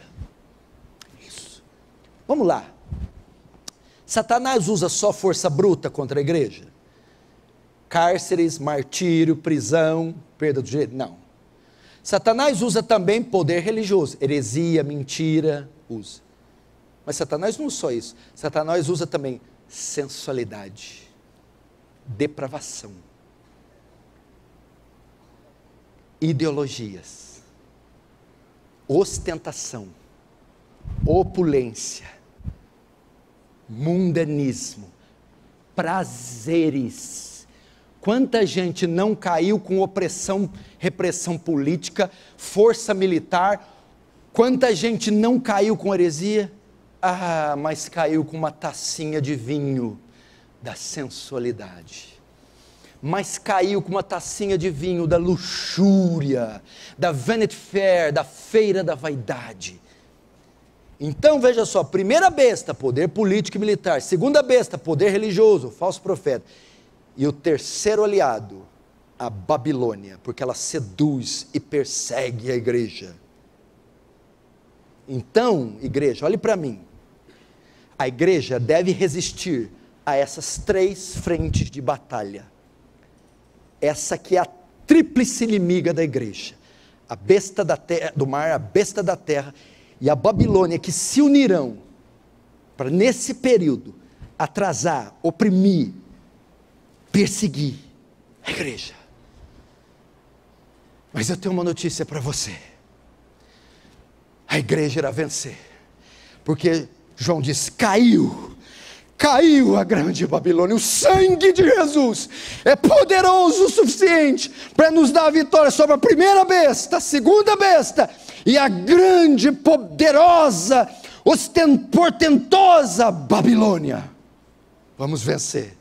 Isso. Vamos lá. Satanás usa só força bruta contra a igreja? cárceres, martírio, prisão, perda do jeito Não. Satanás usa também poder religioso, heresia, mentira, usa. Mas Satanás não usa é só isso. Satanás usa também sensualidade, depravação, ideologias, ostentação, opulência, mundanismo, prazeres Quanta gente não caiu com opressão, repressão política, força militar? Quanta gente não caiu com heresia? Ah, mas caiu com uma tacinha de vinho da sensualidade. Mas caiu com uma tacinha de vinho da luxúria, da Vanity Fair, da feira da vaidade. Então veja só: primeira besta, poder político e militar. Segunda besta, poder religioso, falso profeta. E o terceiro aliado, a Babilônia, porque ela seduz e persegue a igreja. Então, igreja, olhe para mim. A igreja deve resistir a essas três frentes de batalha. Essa que é a tríplice inimiga da igreja: a besta terra, do mar, a besta da terra e a Babilônia, que se unirão para, nesse período, atrasar, oprimir, perseguir a igreja. Mas eu tenho uma notícia para você. A igreja irá vencer. Porque João diz: caiu, caiu a grande Babilônia. O sangue de Jesus é poderoso o suficiente para nos dar a vitória sobre a primeira besta, a segunda besta e a grande, poderosa, portentosa Babilônia. Vamos vencer.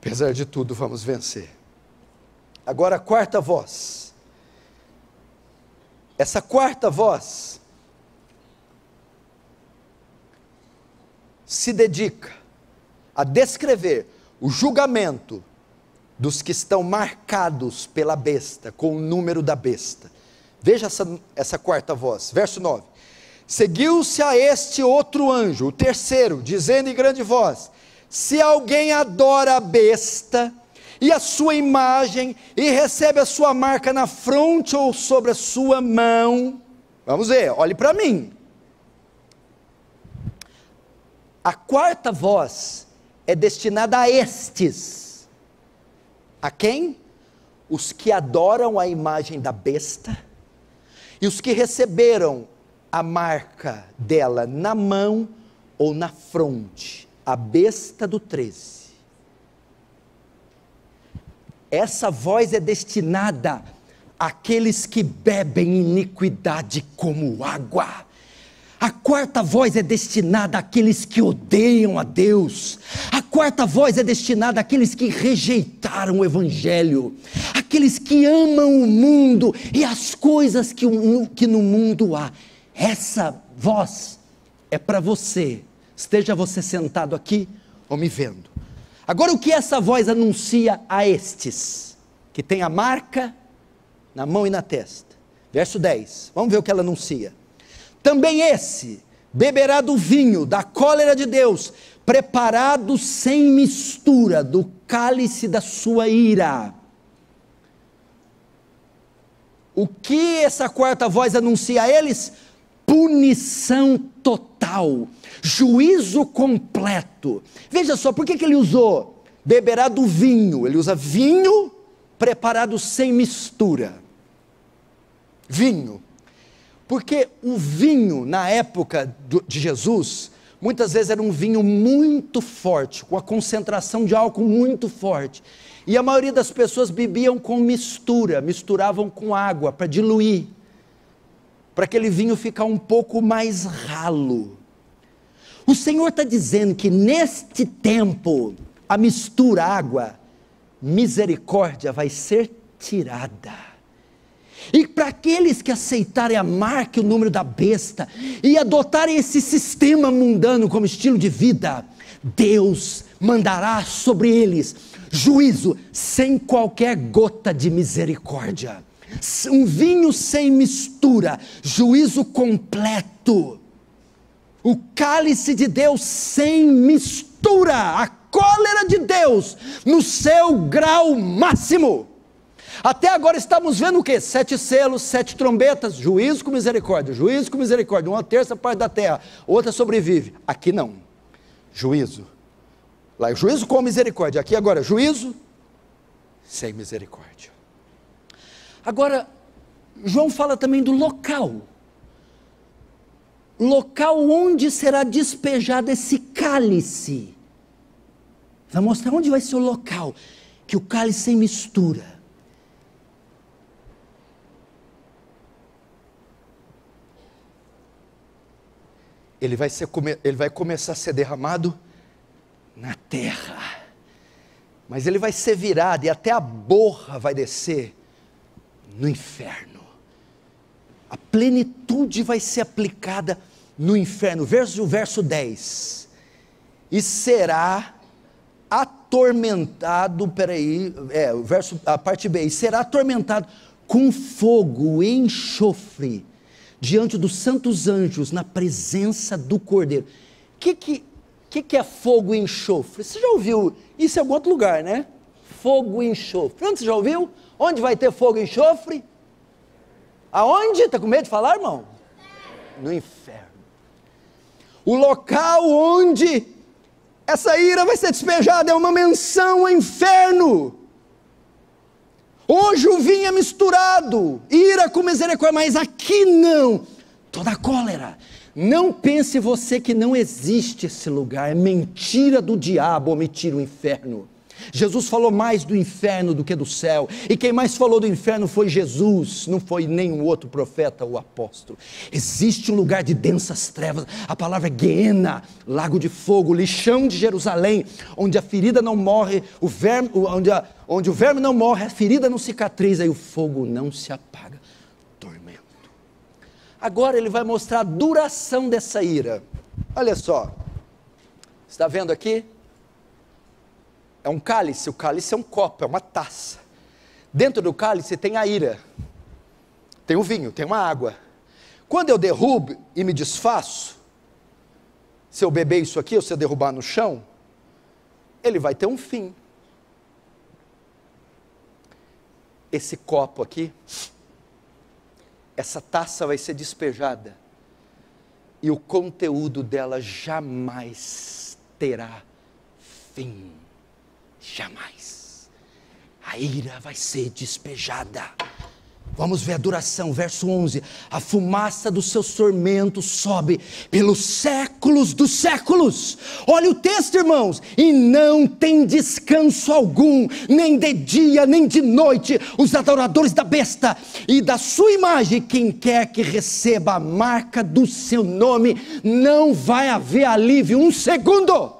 Apesar de tudo, vamos vencer. Agora a quarta voz. Essa quarta voz se dedica a descrever o julgamento dos que estão marcados pela besta, com o número da besta. Veja essa, essa quarta voz, verso 9. Seguiu-se a este outro anjo, o terceiro, dizendo em grande voz: se alguém adora a besta e a sua imagem e recebe a sua marca na fronte ou sobre a sua mão, vamos ver, olhe para mim. A quarta voz é destinada a estes. A quem? Os que adoram a imagem da besta e os que receberam a marca dela na mão ou na fronte a besta do 13. Essa voz é destinada àqueles que bebem iniquidade como água. A quarta voz é destinada àqueles que odeiam a Deus. A quarta voz é destinada àqueles que rejeitaram o Evangelho. Aqueles que amam o mundo e as coisas que, que no mundo há. Essa voz é para você esteja você sentado aqui ou me vendo. Agora, o que essa voz anuncia a estes, que tem a marca na mão e na testa? Verso 10, vamos ver o que ela anuncia. Também esse beberá do vinho da cólera de Deus, preparado sem mistura do cálice da sua ira. O que essa quarta voz anuncia a eles? punição total, juízo completo. Veja só, por que, que ele usou? Beberá do vinho, ele usa vinho preparado sem mistura. Vinho. Porque o vinho, na época de Jesus, muitas vezes era um vinho muito forte, com a concentração de álcool muito forte. E a maioria das pessoas bebiam com mistura, misturavam com água para diluir para aquele vinho ficar um pouco mais ralo. O Senhor está dizendo que neste tempo, a mistura água, misericórdia vai ser tirada. E para aqueles que aceitarem a marca e o número da besta e adotarem esse sistema mundano como estilo de vida, Deus mandará sobre eles juízo sem qualquer gota de misericórdia um vinho sem mistura, juízo completo. O cálice de Deus sem mistura, a cólera de Deus no seu grau máximo. Até agora estamos vendo o que? Sete selos, sete trombetas, juízo com misericórdia, juízo com misericórdia, uma terça parte da terra, outra sobrevive. Aqui não. Juízo. Lá é juízo com misericórdia. Aqui agora, juízo sem misericórdia. Agora, João fala também do local. Local onde será despejado esse cálice. Vai mostrar onde vai ser o local. Que o cálice se mistura. Ele vai, ser, ele vai começar a ser derramado na terra. Mas ele vai ser virado e até a borra vai descer no inferno. A plenitude vai ser aplicada no inferno. Verso, verso 10. E será atormentado, peraí, é, verso, a parte B, e será atormentado com fogo e enxofre diante dos santos anjos na presença do Cordeiro. O que, que, que, que é fogo e enxofre? Você já ouviu isso em algum outro lugar, né? fogo e enxofre. Onde você já ouviu? Onde vai ter fogo e enxofre? Aonde? Está com medo de falar, irmão? No inferno. O local onde essa ira vai ser despejada é uma menção ao inferno. Hoje o vinho é misturado, ira com misericórdia, mas aqui não. Toda cólera. Não pense você que não existe esse lugar, é mentira do diabo omitir o inferno. Jesus falou mais do inferno do que do céu, e quem mais falou do inferno foi Jesus, não foi nenhum outro profeta ou apóstolo. Existe um lugar de densas trevas, a palavra é Guiena, lago de fogo, lixão de Jerusalém, onde a ferida não morre, o verme, onde, a, onde o verme não morre, a ferida não cicatriza e o fogo não se apaga. Tormento. Agora ele vai mostrar a duração dessa ira. Olha só, está vendo aqui? é um cálice, o cálice é um copo, é uma taça. Dentro do cálice tem a ira, tem o vinho, tem uma água. Quando eu derrubo e me desfaço, se eu beber isso aqui, ou se eu derrubar no chão, ele vai ter um fim. Esse copo aqui, essa taça vai ser despejada e o conteúdo dela jamais terá fim jamais. A ira vai ser despejada. Vamos ver a duração, verso 11. A fumaça do seu tormento sobe pelos séculos dos séculos. Olha o texto, irmãos. E não tem descanso algum, nem de dia, nem de noite, os adoradores da besta e da sua imagem. Quem quer que receba a marca do seu nome, não vai haver alívio um segundo.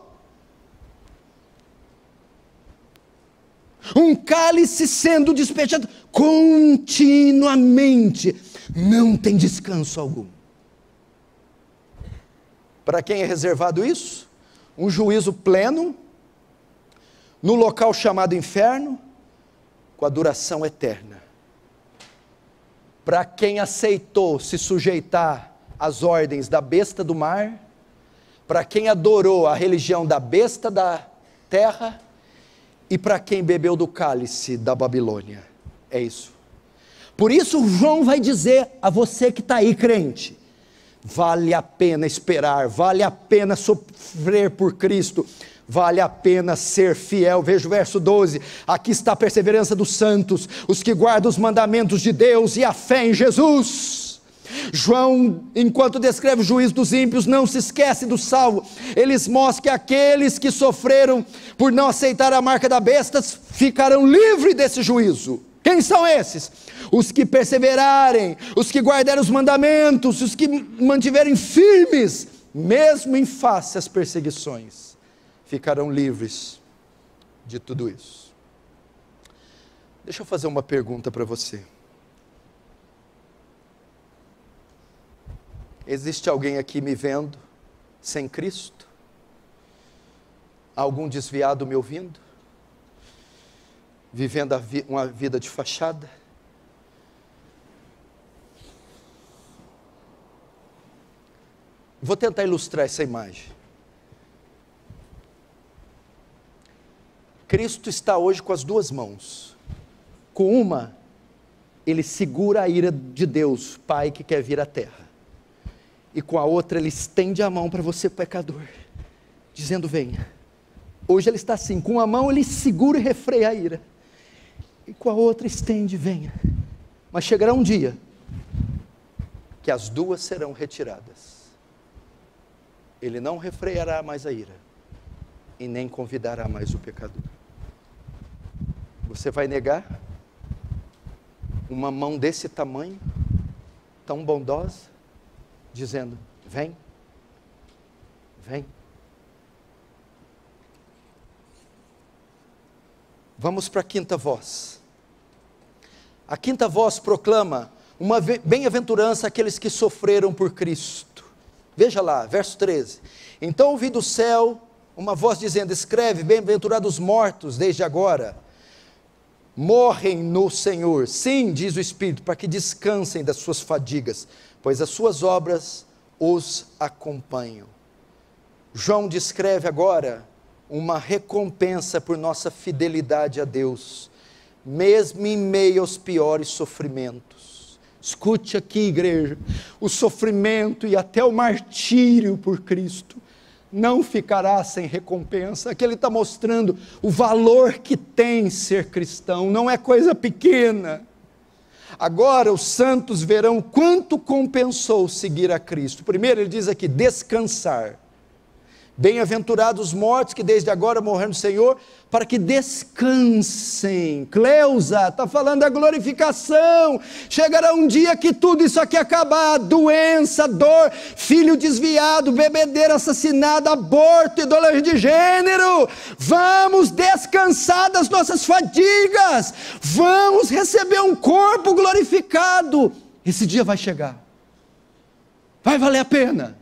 um cálice sendo despejado continuamente, não tem descanso algum. Para quem é reservado isso? Um juízo pleno, no local chamado inferno, com a duração eterna. Para quem aceitou se sujeitar às ordens da besta do mar, para quem adorou a religião da besta da terra, e para quem bebeu do cálice da Babilônia. É isso. Por isso, João vai dizer a você que está aí, crente: vale a pena esperar, vale a pena sofrer por Cristo, vale a pena ser fiel. Veja o verso 12: aqui está a perseverança dos santos, os que guardam os mandamentos de Deus e a fé em Jesus. João, enquanto descreve o juízo dos ímpios, não se esquece do salvo. Eles mostram que aqueles que sofreram por não aceitar a marca da besta ficarão livres desse juízo. Quem são esses? Os que perseverarem, os que guardarem os mandamentos, os que mantiverem firmes, mesmo em face às perseguições, ficarão livres de tudo isso. Deixa eu fazer uma pergunta para você. Existe alguém aqui me vendo sem Cristo? Algum desviado me ouvindo? Vivendo uma vida de fachada? Vou tentar ilustrar essa imagem. Cristo está hoje com as duas mãos. Com uma, ele segura a ira de Deus, Pai que quer vir à terra e com a outra ele estende a mão para você, pecador, dizendo: Venha. Hoje ele está assim: com uma mão ele segura e refreia a ira, e com a outra estende: Venha. Mas chegará um dia que as duas serão retiradas. Ele não refreará mais a ira e nem convidará mais o pecador. Você vai negar uma mão desse tamanho, tão bondosa? dizendo: Vem, vem. Vamos para a quinta voz. A quinta voz proclama uma bem-aventurança àqueles que sofreram por Cristo. Veja lá, verso 13. Então ouvi do céu uma voz dizendo: Escreve, bem-aventurados mortos desde agora. Morrem no Senhor. Sim, diz o Espírito, para que descansem das suas fadigas pois as suas obras os acompanham. João descreve agora uma recompensa por nossa fidelidade a Deus, mesmo em meio aos piores sofrimentos. Escute aqui, igreja: o sofrimento e até o martírio por Cristo não ficará sem recompensa. Aqui ele está mostrando o valor que tem ser cristão, não é coisa pequena. Agora os santos verão quanto compensou seguir a Cristo. Primeiro, ele diz aqui: descansar. Bem-aventurados os mortos que desde agora morreram no Senhor, para que descansem. Cleusa, está falando da glorificação. Chegará um dia que tudo isso aqui acabar: doença, dor, filho desviado, bebedeira assassinada, aborto, idolatria de gênero. Vamos descansar das nossas fadigas. Vamos receber um corpo glorificado. Esse dia vai chegar. Vai valer a pena.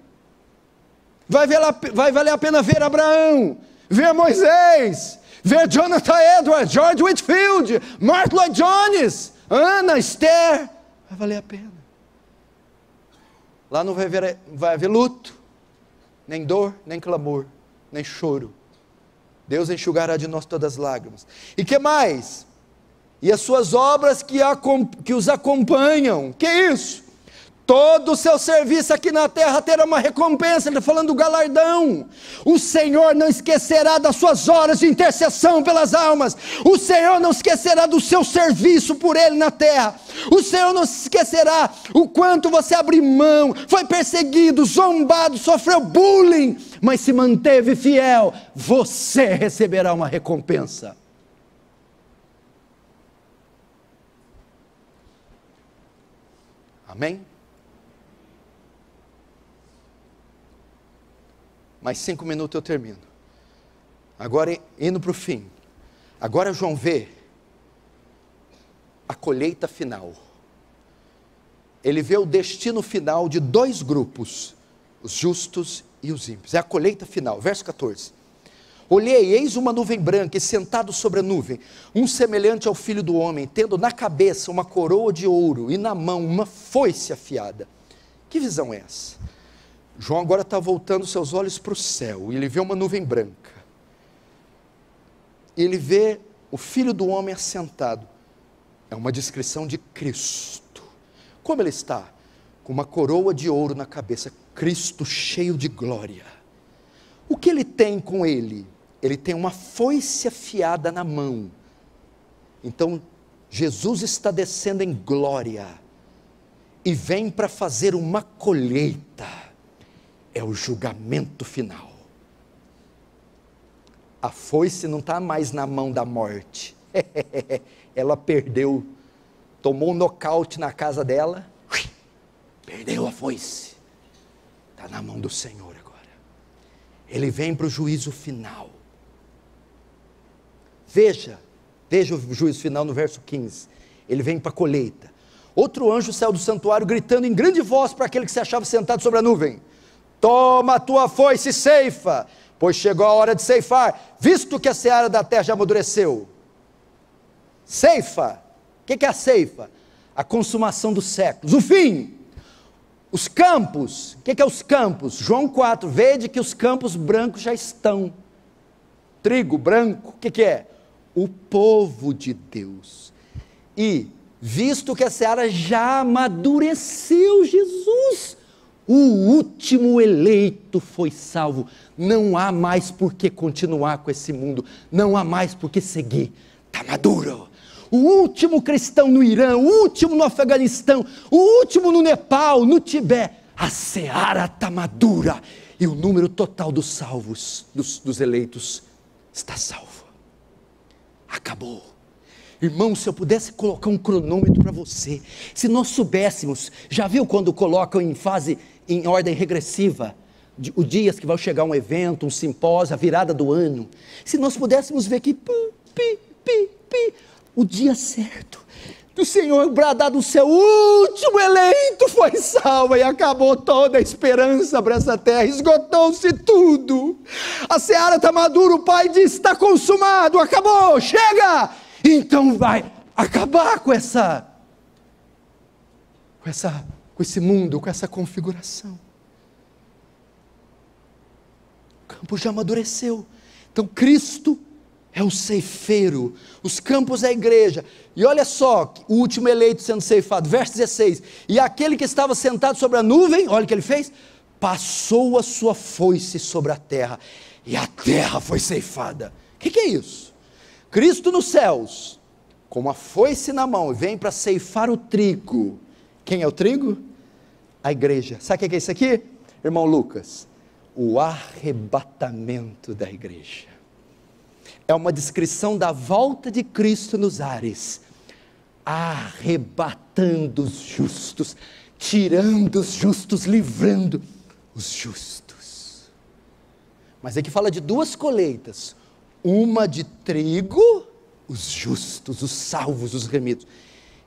Vai, ver, vai valer a pena ver Abraão, ver Moisés, ver Jonathan Edwards, George Whitfield, Mark Lloyd Jones, Ana, Esther. Vai valer a pena. Lá não vai haver, vai haver luto, nem dor, nem clamor, nem choro. Deus enxugará de nós todas as lágrimas. E que mais? E as suas obras que, a, que os acompanham. Que isso? Todo o seu serviço aqui na terra terá uma recompensa. Ele está falando do galardão. O Senhor não esquecerá das suas horas de intercessão pelas almas. O Senhor não esquecerá do seu serviço por ele na terra. O Senhor não esquecerá o quanto você abriu mão, foi perseguido, zombado, sofreu bullying, mas se manteve fiel. Você receberá uma recompensa. Amém? mais cinco minutos eu termino. Agora indo para o fim. Agora João vê a colheita final. Ele vê o destino final de dois grupos, os justos e os ímpios. É a colheita final. Verso 14. Olhei, eis uma nuvem branca, e sentado sobre a nuvem, um semelhante ao filho do homem, tendo na cabeça uma coroa de ouro e na mão uma foice afiada. Que visão é essa? João agora está voltando seus olhos para o céu e ele vê uma nuvem branca. Ele vê o filho do homem assentado. É uma descrição de Cristo. Como ele está? Com uma coroa de ouro na cabeça. Cristo cheio de glória. O que ele tem com ele? Ele tem uma foice afiada na mão. Então, Jesus está descendo em glória e vem para fazer uma colheita é o julgamento final. A foice não está mais na mão da morte. <laughs> Ela perdeu, tomou um nocaute na casa dela, perdeu a foice. Está na mão do Senhor agora. Ele vem para o juízo final. Veja, veja o juízo final no verso 15. Ele vem para a colheita. Outro anjo saiu do santuário gritando em grande voz para aquele que se achava sentado sobre a nuvem Toma a tua foice e ceifa, pois chegou a hora de ceifar, visto que a seara da terra já amadureceu. Ceifa. O que, é a ceifa? A consumação dos séculos, o fim. Os campos, o que, é os campos? João 4, vede que os campos brancos já estão. Trigo branco, o que, que é? O povo de Deus. E, visto que a seara já amadureceu, Jesus o último eleito foi salvo. Não há mais por que continuar com esse mundo. Não há mais por que seguir. Está maduro. O último cristão no Irã, o último no Afeganistão, o último no Nepal, no Tibete. A seara está madura. E o número total dos salvos, dos, dos eleitos, está salvo. Acabou. Irmão, se eu pudesse colocar um cronômetro para você, se nós soubéssemos, já viu quando colocam em fase em ordem regressiva, os dias que vai chegar um evento, um simpósio, a virada do ano. Se nós pudéssemos ver que pi, pi, pi, pi, o dia certo do Senhor bradar do seu último eleito foi salvo e acabou toda a esperança para essa terra, esgotou-se tudo. A seara está madura, o Pai diz: está consumado, acabou, chega! Então vai acabar com essa. com essa com esse mundo, com essa configuração. O campo já amadureceu. Então Cristo é o ceifeiro, os campos é a igreja. E olha só, o último eleito sendo ceifado, verso 16. E aquele que estava sentado sobre a nuvem, olha o que ele fez, passou a sua foice sobre a terra, e a terra foi ceifada. O que, que, é isso? Cristo nos céus, com uma foice na mão, vem para ceifar o trigo. Quem é o trigo? A igreja. Sabe o que é isso aqui? Irmão Lucas, o arrebatamento da igreja. É uma descrição da volta de Cristo nos ares, arrebatando os justos, tirando os justos, livrando os justos. Mas que fala de duas colheitas: uma de trigo, os justos, os salvos, os remidos,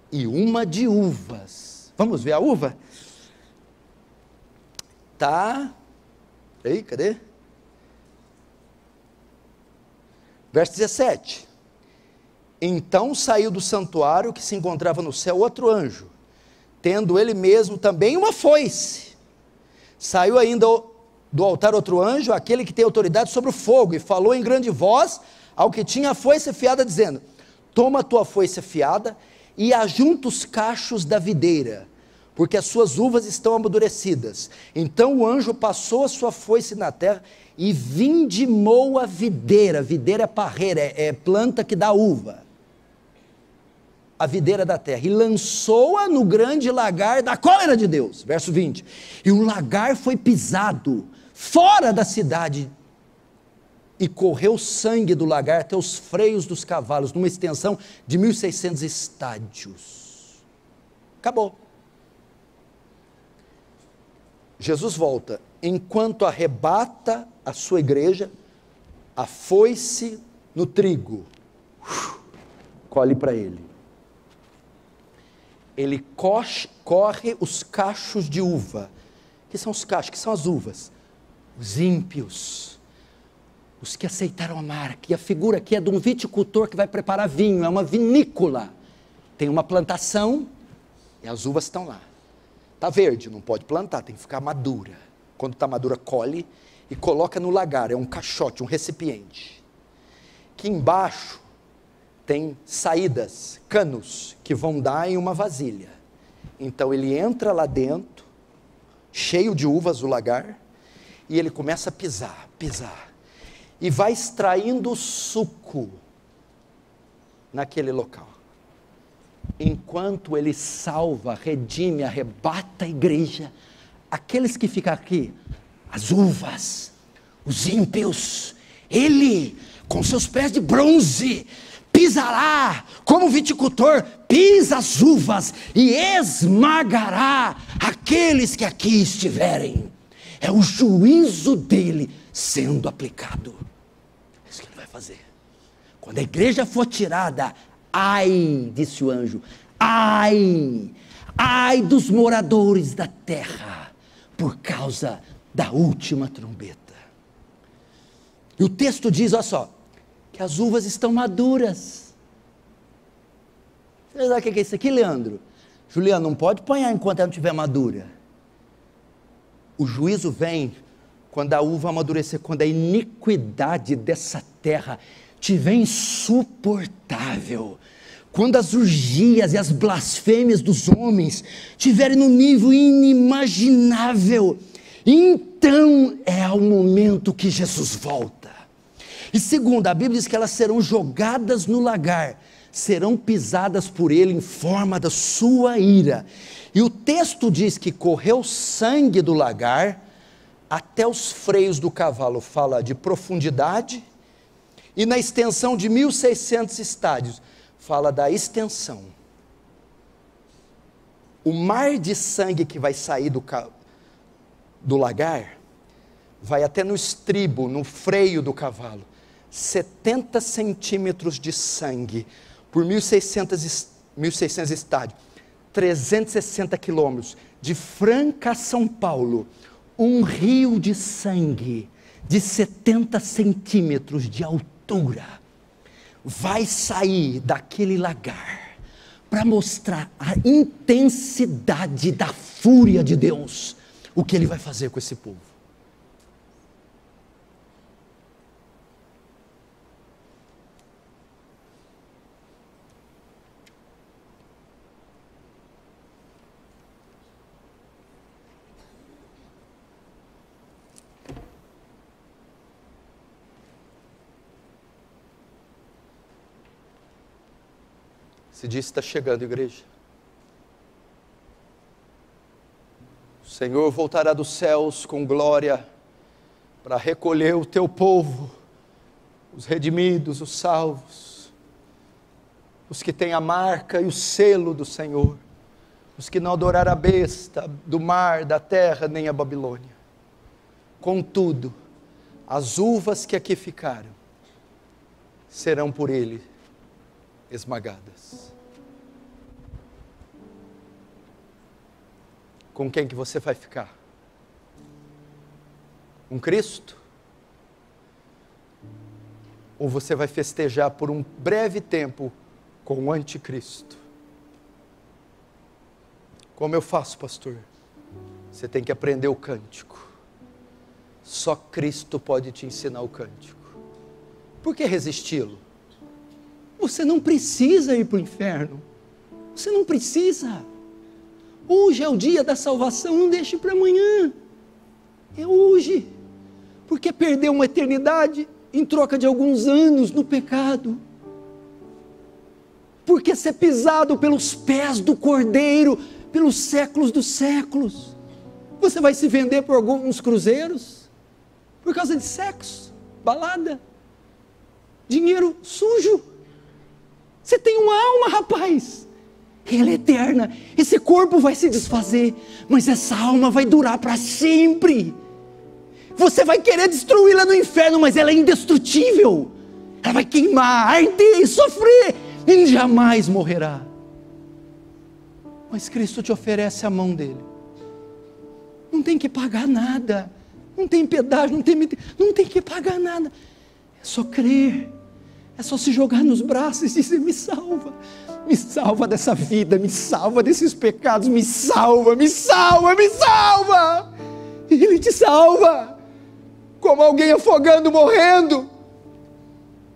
e uma de uvas, Vamos ver a uva? Tá. Ei, cadê? Verso 17. Então saiu do santuário que se encontrava no céu outro anjo, tendo ele mesmo também uma foice. Saiu ainda do altar outro anjo, aquele que tem autoridade sobre o fogo, e falou em grande voz ao que tinha a foice afiada, dizendo: Toma a tua foice afiada e ajunta os cachos da videira, porque as suas uvas estão amadurecidas. Então o anjo passou a sua foice na terra e vindimou a videira. Videira é parreira, é, é planta que dá uva. A videira da terra, e lançou-a no grande lagar da cólera de Deus. Verso 20. E o lagar foi pisado fora da cidade e correu sangue do lagar até os freios dos cavalos, numa extensão de 1.600 estádios. Acabou. Jesus volta. Enquanto arrebata a sua igreja, a foice no trigo, colhe para ele. Ele corre os cachos de uva, que são os cachos, que são as uvas, os ímpios os que aceitaram a marca. E a figura aqui é de um viticultor que vai preparar vinho, é uma vinícola. Tem uma plantação e as uvas estão lá. Está verde, não pode plantar, tem que ficar madura. Quando está madura, colhe e coloca no lagar, é um caixote, um recipiente. Que embaixo tem saídas, canos, que vão dar em uma vasilha. Então ele entra lá dentro, cheio de uvas o lagar, e ele começa a pisar, pisar e vai extraindo suco naquele local. Enquanto ele salva, redime, arrebata a igreja, aqueles que ficam aqui, as uvas, os ímpios, ele, com seus pés de bronze, pisará, como viticultor, pisa as uvas e esmagará aqueles que aqui estiverem. É o juízo dele sendo aplicado fazer. Quando a igreja for tirada, ai, disse o anjo, ai, ai dos moradores da terra, por causa da última trombeta. E o texto diz, olha só, que as uvas estão maduras. Você sabe o que é isso aqui, Leandro? Juliano, não pode apanhar enquanto ela não estiver madura. O juízo vem quando a uva amadurecer, quando a iniquidade dessa terra tiver insuportável, quando as urgias e as blasfêmias dos homens tiverem no nível inimaginável, então é ao momento que Jesus volta. E segundo, a Bíblia diz que elas serão jogadas no lagar, serão pisadas por ele em forma da sua ira. E o texto diz que correu sangue do lagar, até os freios do cavalo fala de profundidade, e na extensão de 1.600 estádios fala da extensão. O mar de sangue que vai sair do, do lagar vai até no estribo, no freio do cavalo. 70 centímetros de sangue por 1600 estádios, 360 quilômetros, de Franca a São Paulo um rio de sangue de 70 centímetros de altura vai sair daquele lagar para mostrar a intensidade da fúria de Deus, o que ele vai fazer com esse povo. disse: Está chegando, igreja. O Senhor voltará dos céus com glória para recolher o teu povo, os redimidos, os salvos, os que têm a marca e o selo do Senhor, os que não adoraram a besta do mar, da terra, nem a Babilônia. Contudo, as uvas que aqui ficaram serão por ele esmagadas. com quem que você vai ficar? Um Cristo? Ou você vai festejar por um breve tempo com o anticristo? Como eu faço, pastor? Você tem que aprender o cântico. Só Cristo pode te ensinar o cântico. Por que resisti-lo? Você não precisa ir para o inferno. Você não precisa. Hoje é o dia da salvação, não deixe para amanhã. É hoje. Porque perder uma eternidade em troca de alguns anos no pecado. Porque ser pisado pelos pés do Cordeiro pelos séculos dos séculos. Você vai se vender por alguns cruzeiros por causa de sexo, balada, dinheiro sujo. Você tem uma alma, rapaz ela é eterna. Esse corpo vai se desfazer, mas essa alma vai durar para sempre. Você vai querer destruí-la no inferno, mas ela é indestrutível. Ela vai queimar, arder, sofrer e jamais morrerá. Mas Cristo te oferece a mão dele. Não tem que pagar nada. Não tem pedágio, não tem, não tem que pagar nada. É só crer. É só se jogar nos braços e dizer: me salva me salva dessa vida, me salva desses pecados, me salva, me salva, me salva! Ele te salva! Como alguém afogando, morrendo.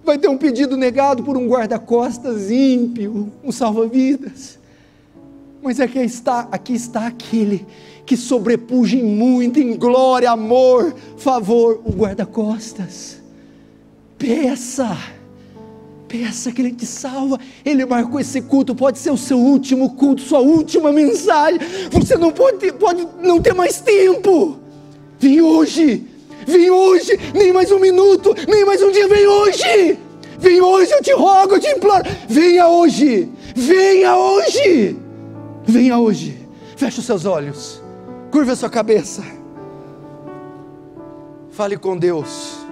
Vai ter um pedido negado por um guarda-costas ímpio, um salva-vidas. Mas aqui é está, aqui está aquele que sobrepuja em muito, em glória, amor, favor, o guarda-costas. Peça peça que Ele te salva. Ele marcou esse culto, pode ser o seu último culto, sua última mensagem. Você não pode, pode não ter mais tempo. Vem hoje, vem hoje, nem mais um minuto, nem mais um dia, vem hoje. Vem hoje, eu te rogo, eu te imploro. Venha hoje, venha hoje, venha hoje. Feche os seus olhos, curva a sua cabeça. Fale com Deus.